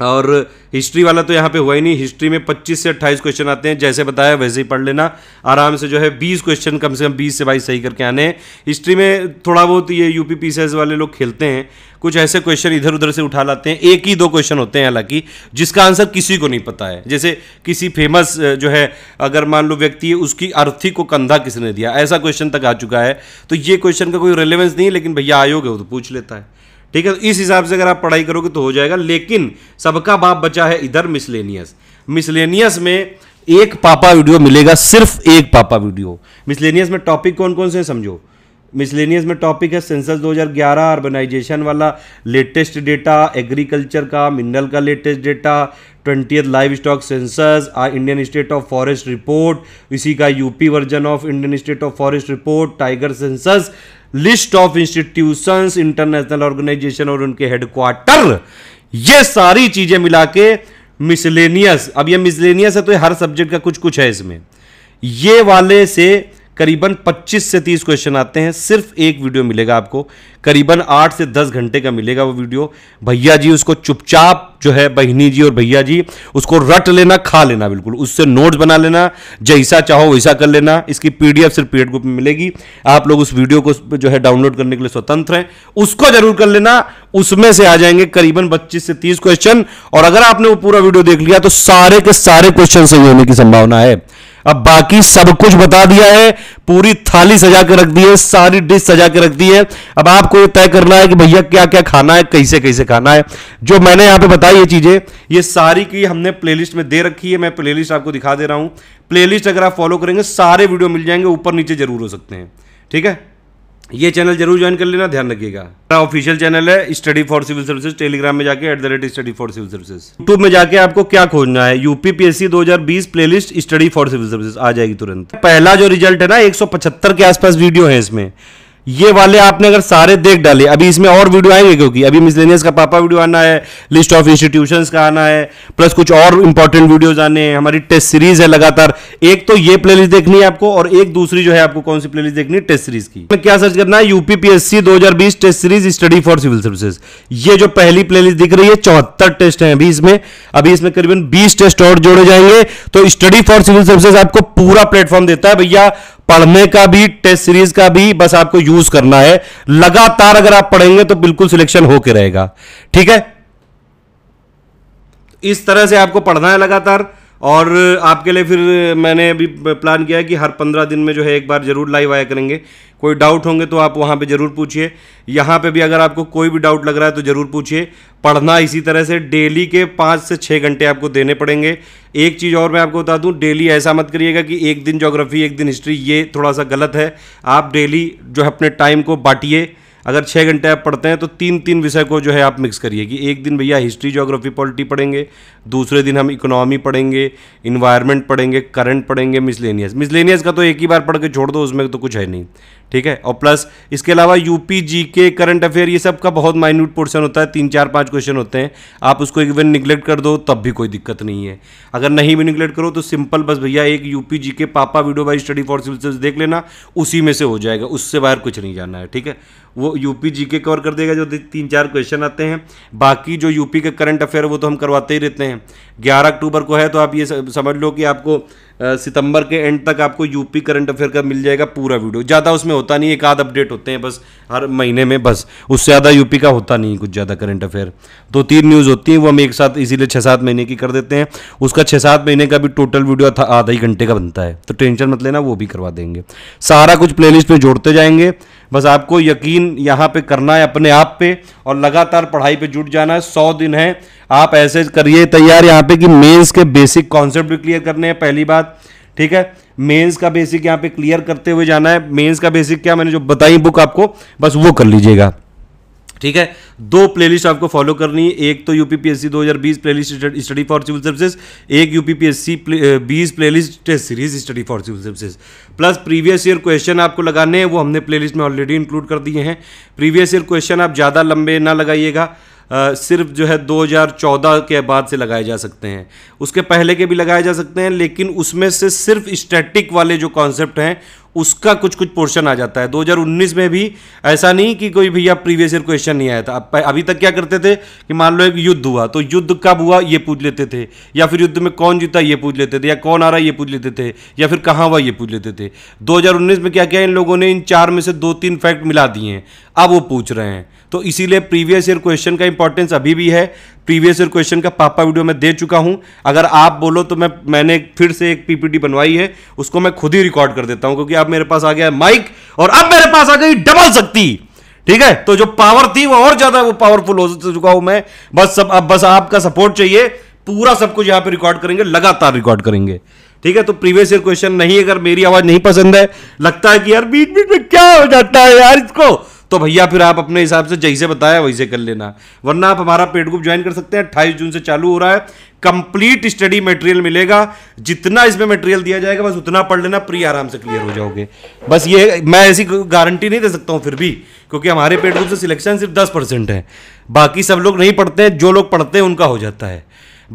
और हिस्ट्री वाला तो यहाँ पे हुआ ही नहीं हिस्ट्री में 25 से 28 क्वेश्चन आते हैं जैसे बताया वैसे ही पढ़ लेना आराम से जो है 20 क्वेश्चन कम से कम 20 से 22 सही करके आने हैं हिस्ट्री में थोड़ा बहुत ये यूपी पीसीएस वाले लोग खेलते हैं कुछ ऐसे क्वेश्चन इधर उधर से उठा लाते हैं एक ही दो क्वेश्चन होते हैं हालांकि जिसका आंसर किसी को नहीं पता है जैसे किसी फेमस जो है अगर मान लो व्यक्ति है उसकी अर्थी को कंधा किसने दिया ऐसा क्वेश्चन तक आ चुका है तो ये क्वेश्चन का कोई रिलेवेंस नहीं है लेकिन भैया आयोग है वो तो पूछ लेता है ठीक है तो इस हिसाब से अगर आप पढ़ाई करोगे तो हो जाएगा लेकिन सबका बाप बचा है इधर मिसलेनियस मिसलेनियस में एक पापा वीडियो मिलेगा सिर्फ एक पापा वीडियो मिसलेनियस में टॉपिक कौन कौन से समझो मिसलेनियस में टॉपिक है सेंसस 2011 अर्बनाइजेशन वाला लेटेस्ट डेटा एग्रीकल्चर का मिनरल का latest data twenty livestock census Indian state of forest report इसी का UP version of Indian state of forest report tiger census list of institutions international organisation और उनके headquarter ये सारी चीजें मिला के मिसलेनियस अब ये मिसलेनियस है तो ये हर सब्जेक्ट का कुछ कुछ है इसमें ये वाले से करीबन 25 से 30 क्वेश्चन आते हैं सिर्फ एक वीडियो मिलेगा आपको करीबन 8 से 10 घंटे का मिलेगा वो वीडियो भैया जी उसको चुपचाप जो है बहिनी जी और भैया जी उसको रट लेना खा लेना बिल्कुल उससे नोट्स बना लेना जैसा चाहो वैसा कर लेना इसकी पीडीएफ सिर्फ पीडीएफ ग्रुप में मिलेगी आप लोग उस वीडियो को जो है डाउनलोड करने के लिए स्वतंत्र हैं उसको जरूर कर लेना उसमें से आ जाएंगे करीबन पच्चीस से तीस क्वेश्चन और अगर आपने वो पूरा वीडियो देख लिया तो सारे के सारे क्वेश्चन सही होने की संभावना है अब बाकी सब कुछ बता दिया है पूरी थाली सजा के रख दी है सारी डिश सजा के रख दी है अब आपको ये तय करना है कि भैया क्या क्या खाना है कैसे कैसे खाना है जो मैंने यहाँ पे बताई ये चीज़ें ये सारी की हमने प्लेलिस्ट में दे रखी है मैं प्लेलिस्ट आपको दिखा दे रहा हूँ प्लेलिस्ट अगर आप फॉलो करेंगे सारे वीडियो मिल जाएंगे ऊपर नीचे जरूर हो सकते हैं ठीक है ये चैनल जरूर ज्वाइन कर लेना ध्यान रखिएगा ऑफिशियल चैनल है study for civil services Telegram में जाके at the rate study for civil services YouTube में जाके आपको क्या खोजना है UPPSC 2020 playlist study for civil services आ जाएगी तुरंत पहला जो रिजल्ट है ना 175 के आसपास वीडियो है इसमें ये वाले आपने अगर सारे देख डाले अभी इसमें और वीडियो आएंगे क्योंकि अभी मिसलेनियस का पापा वीडियो आना है लिस्ट ऑफ इंस्टीट्यूशंस का आना है प्लस कुछ और इंपॉर्टेंट वीडियोज आने हैं हमारी टेस्ट सीरीज है लगातार एक तो ये प्लेलिस्ट देखनी है आपको और एक दूसरी जो है आपको कौन सी प्लेलिस्ट देखनी है टेस्ट सीरीज की क्या सर्च करना है यूपीपीएससी दो test series study for civil services ये जो पहली प्लेलिस्ट दिख रही है चौहत्तर टेस्ट है अभी इसमें अभी इसमें करीबन बीस टेस्ट और जोड़े जाएंगे तो स्टडी फॉर सिविल सर्विसेज आपको पूरा प्लेटफॉर्म देता है भैया पढ़ने का भी टेस्ट सीरीज का भी बस आपको यूज करना है लगातार अगर आप पढ़ेंगे तो बिल्कुल सिलेक्शन होके रहेगा ठीक है इस तरह से आपको पढ़ना है लगातार और आपके लिए फिर मैंने अभी प्लान किया है कि हर पंद्रह दिन में जो है एक बार ज़रूर लाइव आया करेंगे कोई डाउट होंगे तो आप वहाँ पे ज़रूर पूछिए यहाँ पे भी अगर आपको कोई भी डाउट लग रहा है तो ज़रूर पूछिए पढ़ना इसी तरह से डेली के पाँच से छः घंटे आपको देने पड़ेंगे एक चीज़ और मैं आपको बता दूँ डेली ऐसा मत करिएगा कि एक दिन जोग्राफ़ी एक दिन हिस्ट्री ये थोड़ा सा गलत है आप डेली जो है अपने टाइम को बांटिए अगर छः घंटे आप पढ़ते हैं तो तीन तीन विषय को जो है आप मिक्स करिए कि एक दिन भैया हिस्ट्री जोग्राफी पॉलिटी पढ़ेंगे दूसरे दिन हम इकोनॉमी पढ़ेंगे इन्वायरमेंट पढ़ेंगे करंट पढ़ेंगे मिसलेनियस मिसलेनियस का तो एक ही बार पढ़ के छोड़ दो उसमें तो कुछ है नहीं ठीक है और प्लस इसके अलावा यूपी जी के करंट अफेयर ये सब का बहुत माइन्यूट पोर्शन होता है तीन चार पाँच क्वेश्चन होते हैं आप उसको बार निगलेक्ट कर दो तब भी कोई दिक्कत नहीं है अगर नहीं भी निगलेक्ट करो तो सिंपल बस भैया एक यूपी जी के पापा video by study for civil service देख लेना उसी में से हो जाएगा उससे बाहर कुछ नहीं जाना है ठीक है वो यूपी जी के कवर कर देगा जो तीन चार क्वेश्चन आते हैं बाकी जो यूपी के करंट अफेयर वो तो हम करवाते ही रहते हैं ग्यारह अक्टूबर को है तो आप ये समझ लो कि आपको सितंबर के एंड तक आपको यूपी करंट अफेयर का मिल जाएगा पूरा वीडियो ज़्यादा उसमें होता नहीं एक आध अपडेट होते हैं बस हर महीने में बस उससे ज़्यादा यूपी का होता नहीं कुछ ज़्यादा करंट अफेयर दो तीन न्यूज़ होती हैं वो हम एक साथ इसीलिए छः सात महीने की कर देते हैं उसका छः सात महीने का भी टोटल वीडियो आधा ही घंटे का बनता है तो टेंशन मत लेना वो भी करवा देंगे सारा कुछ प्ले में जोड़ते जाएंगे बस आपको यकीन यहाँ पे करना है अपने आप पे और लगातार पढ़ाई पे जुट जाना है सौ दिन है आप ऐसे करिए तैयार यहाँ पे कि मेंस के बेसिक कॉन्सेप्ट भी क्लियर करने हैं पहली बात ठीक है मेंस का बेसिक यहाँ पे क्लियर करते हुए जाना है मेंस का बेसिक क्या मैंने जो बताई बुक आपको बस वो कर लीजिएगा ठीक है दो प्लेलिस्ट आपको फॉलो करनी है एक तो UPPSC 2020 playlist study for civil services एक यूपीपीएससी प्ले, बीस playlist test series study for civil services plus previous year question आपको लगाने हैं वो हमने प्लेलिस्ट में ऑलरेडी इंक्लूड कर दिए हैं प्रीवियस ईयर क्वेश्चन आप ज़्यादा लंबे ना लगाइएगा सिर्फ जो है 2014 के बाद से लगाए जा सकते हैं उसके पहले के भी लगाए जा सकते हैं लेकिन उसमें से सिर्फ स्टैटिक वाले जो कॉन्सेप्ट हैं उसका कुछ कुछ पोर्शन आ जाता है 2019 में भी ऐसा नहीं कि कोई भैया प्रीवियस ईयर क्वेश्चन नहीं आया था अभी तक क्या करते थे कि मान लो एक युद्ध हुआ तो युद्ध कब हुआ ये पूछ लेते थे या फिर युद्ध में कौन जीता ये पूछ लेते थे या कौन आ रहा ये पूछ लेते थे या फिर कहाँ हुआ ये पूछ लेते थे दो में क्या क्या इन लोगों ने इन चार में से दो तीन फैक्ट मिला दिए हैं अब वो पूछ रहे हैं तो इसीलिए प्रीवियस ईयर क्वेश्चन का इंपॉर्टेंस अभी भी है प्रीवियस ईयर क्वेश्चन का पापा वीडियो मैं दे चुका हूं अगर आप बोलो तो मैं मैंने फिर से एक पीपीटी बनवाई है उसको मैं खुद ही रिकॉर्ड कर देता हूं क्योंकि अब मेरे पास आ गया माइक और अब मेरे पास आ गई डबल शक्ति ठीक है तो जो पावर थी वो और ज्यादा वो पावरफुल हो चुका हूं मैं बस सब अब बस आपका सपोर्ट चाहिए पूरा सब कुछ यहाँ पे रिकॉर्ड करेंगे लगातार रिकॉर्ड करेंगे ठीक है तो प्रीवियस ईयर क्वेश्चन नहीं अगर मेरी आवाज नहीं पसंद है लगता है कि यार बीच बीच में क्या हो जाता है यार इसको तो भैया फिर आप अपने हिसाब से जैसे बताया वैसे कर लेना वरना आप हमारा पेड ग्रुप ज्वाइन कर सकते हैं अट्ठाईस जून से चालू हो रहा है कंप्लीट स्टडी मटेरियल मिलेगा जितना इसमें मटेरियल दिया जाएगा बस उतना पढ़ लेना प्री आराम से क्लियर हो जाओगे बस ये मैं ऐसी गारंटी नहीं दे सकता हूँ फिर भी क्योंकि हमारे पेड ग्रुप से सिलेक्शन सिर्फ दस परसेंट है बाकी सब लोग नहीं पढ़ते हैं जो लोग पढ़ते हैं उनका हो जाता है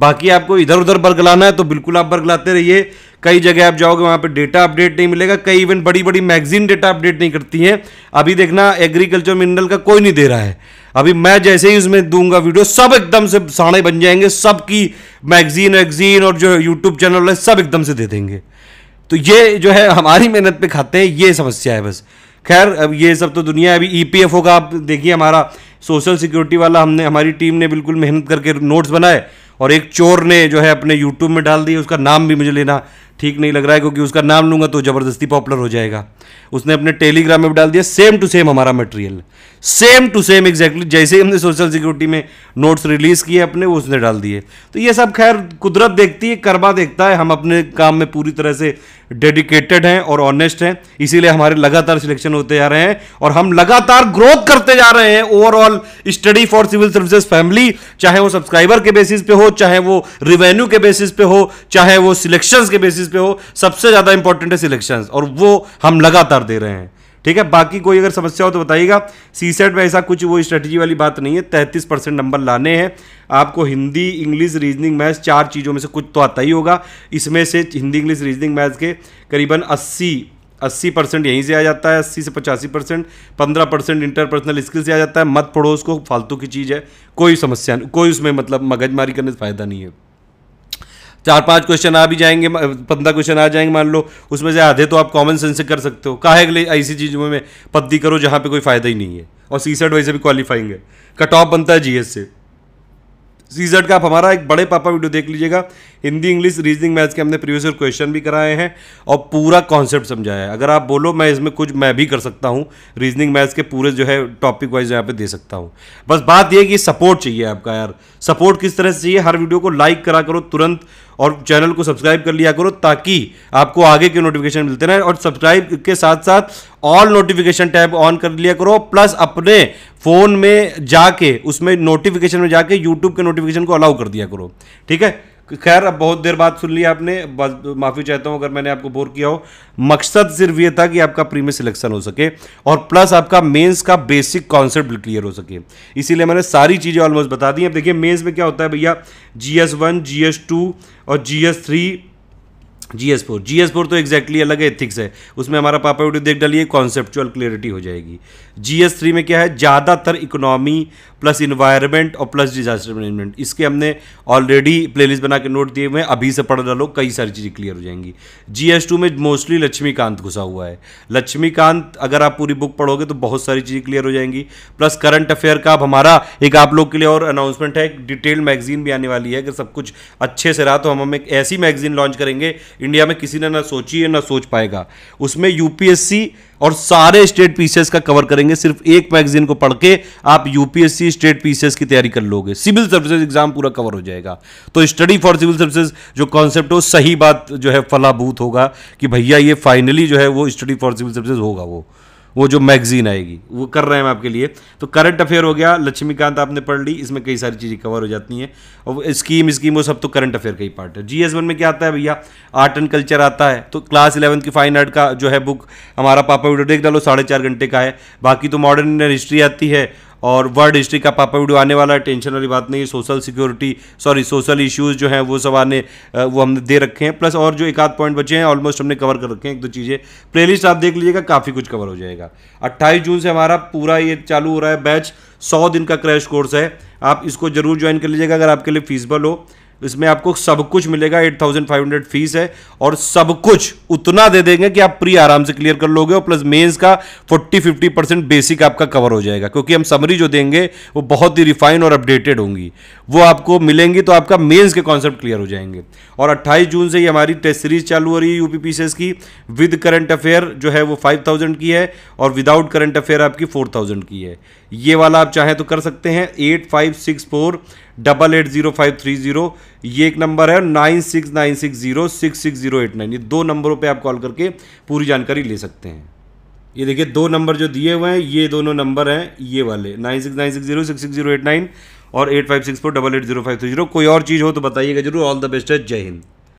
बाकी आपको इधर उधर बरगलाना है तो बिल्कुल आप बरगलाते रहिए कई जगह आप जाओगे वहाँ पे डेटा अपडेट नहीं मिलेगा कई इवन बड़ी बड़ी मैगजीन डेटा अपडेट नहीं करती हैं अभी देखना एग्रीकल्चर मिनरल का कोई नहीं दे रहा है अभी मैं जैसे ही उसमें दूंगा वीडियो सब एकदम से साड़े बन जाएंगे सबकी मैगजीन वैगजीन और जो यूट्यूब चैनल है सब एकदम से दे देंगे तो ये जो है हमारी मेहनत पर खाते हैं ये समस्या है बस खैर अब ये सब तो दुनिया है अभी ई पी एफ ओ का आप देखिए हमारा सोशल सिक्योरिटी वाला हमने हमारी टीम ने बिल्कुल मेहनत करके नोट्स बनाए और एक चोर ने जो है अपने यूट्यूब में डाल दी उसका नाम भी मुझे लेना ठीक नहीं लग रहा है क्योंकि उसका नाम लूंगा तो ज़बरदस्ती पॉपुलर हो जाएगा उसने अपने टेलीग्राम में भी डाल दिया सेम टू सेम हमारा material same to same exactly जैसे ही हमने सोशल सिक्योरिटी में नोट्स रिलीज़ किए अपने वो उसने डाल दिए तो ये सब खैर कुदरत देखती है करवा देखता है हम अपने काम में पूरी तरह से डेडिकेटेड हैं और ऑनेस्ट हैं इसीलिए हमारे लगातार सिलेक्शन होते जा रहे हैं और हम लगातार ग्रोथ करते जा रहे हैं overall study for civil services family चाहे वो सब्सक्राइबर के बेसिस पे हो चाहे वो रिवेन्यू के बेसिस पे हो चाहे वो सिलेक्शन के बेसिस बेसिस पे हो सबसे ज़्यादा इंपॉर्टेंट है सिलेक्शन और वो हम लगातार दे रहे हैं ठीक है बाकी कोई अगर समस्या हो तो बताइएगा सी सेट में ऐसा कुछ वो स्ट्रेटजी वाली बात नहीं है तैंतीस परसेंट नंबर लाने हैं आपको हिंदी इंग्लिश रीजनिंग मैथ्स चार चीज़ों में से कुछ तो आता ही होगा इसमें से हिंदी इंग्लिश रीजनिंग मैथ्स के करीबन अस्सी अस्सी परसेंट यहीं से आ जाता है अस्सी से पचासी परसेंट पंद्रह परसेंट इंटरपर्सनल स्किल से आ जाता है मत पड़ोस को फालतू की चीज़ है कोई समस्या कोई उसमें मतलब मगजमारी करने से फ़ायदा नहीं है चार पांच क्वेश्चन आ भी जाएंगे पंद्रह क्वेश्चन आ जाएंगे मान लो उसमें से आधे तो आप कॉमन सेंस से कर सकते हो काहे अगले ऐसी चीज में पद्धति करो जहाँ पे कोई फ़ायदा ही नहीं है और सी सेट वैसे भी क्वालिफाइंग है कट ऑफ बनता है जीएस से सी सेट का आप हमारा एक बड़े पापा वीडियो देख लीजिएगा हिंदी इंग्लिश रीजनिंग मैथ्स के हमने प्रीवियस क्वेश्चन भी कराए हैं और पूरा कॉन्सेप्ट समझाया है अगर आप बोलो मैं इसमें कुछ मैं भी कर सकता हूँ रीजनिंग मैथ्स के पूरे जो है टॉपिक वाइज यहाँ पे दे सकता हूँ बस बात यह कि सपोर्ट चाहिए आपका यार सपोर्ट किस तरह से चाहिए हर वीडियो को लाइक करा करो तुरंत और चैनल को सब्सक्राइब कर लिया करो ताकि आपको आगे के नोटिफिकेशन मिलते रहें और सब्सक्राइब के साथ साथ ऑल नोटिफिकेशन टैब ऑन कर लिया करो प्लस अपने फ़ोन में जाके उसमें नोटिफिकेशन में जाके यूट्यूब के नोटिफिकेशन को अलाउ कर दिया करो ठीक है खैर अब बहुत देर बाद सुन लिया आपने माफ़ी चाहता हूं अगर मैंने आपको बोर किया हो मकसद सिर्फ ये था कि आपका प्रीमियर सिलेक्शन हो सके और प्लस आपका मेंस का बेसिक कॉन्सेप्ट क्लियर हो सके इसीलिए मैंने सारी चीज़ें ऑलमोस्ट बता दी अब देखिए मेंस में क्या होता है भैया G S one G S two और G S three G S four G S four तो एक्जैक्टली अलग है एथिक्स है उसमें हमारा पापा वीडियो देख डालिए कॉन्सेप्चुअल क्लियरिटी हो जाएगी जी एस थ्री में क्या है ज़्यादातर इकोनॉमी प्लस इन्वायरमेंट और प्लस डिजास्टर मैनेजमेंट इसके हमने ऑलरेडी प्लेलिस्ट बना के नोट दिए हुए हैं अभी से पढ़ डालो कई सारी चीज़ें क्लियर हो जाएंगी जी एस टू में मोस्टली लक्ष्मीकांत घुसा हुआ है लक्ष्मीकांत अगर आप पूरी बुक पढ़ोगे तो बहुत सारी चीज़ें क्लियर हो जाएंगी प्लस करंट अफेयर का अब हमारा एक आप लोग के लिए और अनाउंसमेंट है डिटेल्ड मैगजीन भी आने वाली है अगर सब कुछ अच्छे से रहा तो हम हम एक ऐसी मैगजीन लॉन्च करेंगे इंडिया में किसी ने ना सोची है ना सोच पाएगा उसमें यूपीएससी और सारे स्टेट पीसीएस का कवर करेंगे सिर्फ एक मैगजीन को पढ़ के आप यूपीएससी स्टेट पीसीएस की तैयारी कर लोगे सिविल सर्विसेज एग्जाम पूरा कवर हो जाएगा तो स्टडी फॉर सिविल सर्विसेज जो कॉन्सेप्ट हो सही बात जो है फलाभूत होगा कि भैया ये फाइनली जो है वो स्टडी फॉर सिविल सर्विसेज होगा वो वो जो मैगजीन आएगी वो कर रहे हैं हम आपके लिए तो करंट अफेयर हो गया लक्ष्मीकांत आपने पढ़ ली इसमें कई सारी चीज़ें कवर हो जाती हैं और स्कीम स्कीम वो सब तो करंट अफेयर का ही पार्ट है जी एस वन में क्या आता है भैया आर्ट एंड कल्चर आता है तो क्लास इलेवन की फाइन आर्ट का जो है बुक हमारा पापा वीडियो देख डालो साढ़े चार घंटे का है बाकी तो मॉडर्न हिस्ट्री आती है और वर्ल्ड हिस्ट्री का पापा वीडियो आने वाला है टेंशन वाली बात नहीं है social security sorry social issues जो हैं वो सब आने वो हमने दे रखे हैं प्लस और जो एक आध पॉइंट बचे हैं ऑलमोस्ट हमने कवर कर रखे हैं एक दो चीज़ें प्ले आप देख लीजिएगा काफ़ी कुछ कवर हो जाएगा अट्ठाईस जून से हमारा पूरा ये चालू हो रहा है बैच सौ दिन का क्रैश कोर्स है आप इसको जरूर ज्वाइन कर लीजिएगा अगर आपके लिए फीसबल हो इसमें आपको सब कुछ मिलेगा 8500 फीस है और सब कुछ उतना दे देंगे कि आप प्री आराम से क्लियर कर लोगे और प्लस मेंस का 40-50 परसेंट बेसिक आपका कवर हो जाएगा क्योंकि हम समरी जो देंगे वो बहुत ही रिफाइन और अपडेटेड होंगी वो आपको मिलेंगी तो आपका मेंस के कॉन्सेप्ट क्लियर हो जाएंगे और अट्ठाईस जून से ही हमारी टेस्ट सीरीज चालू हो रही है यूपी की विद करंट अफेयर जो है वो फाइव की है और विदाउट करंट अफेयर आपकी फोर की है ये वाला आप चाहें तो कर सकते हैं eight five six four double eight zero five three zero ये एक नंबर है nine six nine six zero six six zero eight nine ये दो नंबरों पे आप कॉल करके पूरी जानकारी ले सकते हैं ये देखिए दो नंबर जो दिए हुए हैं ये दोनों नंबर हैं ये वाले nine six nine six zero six six zero eight nine और eight five six four double eight zero five three zero कोई और चीज़ हो तो बताइएगा जरूर ऑल द बेस्ट है जय हिंद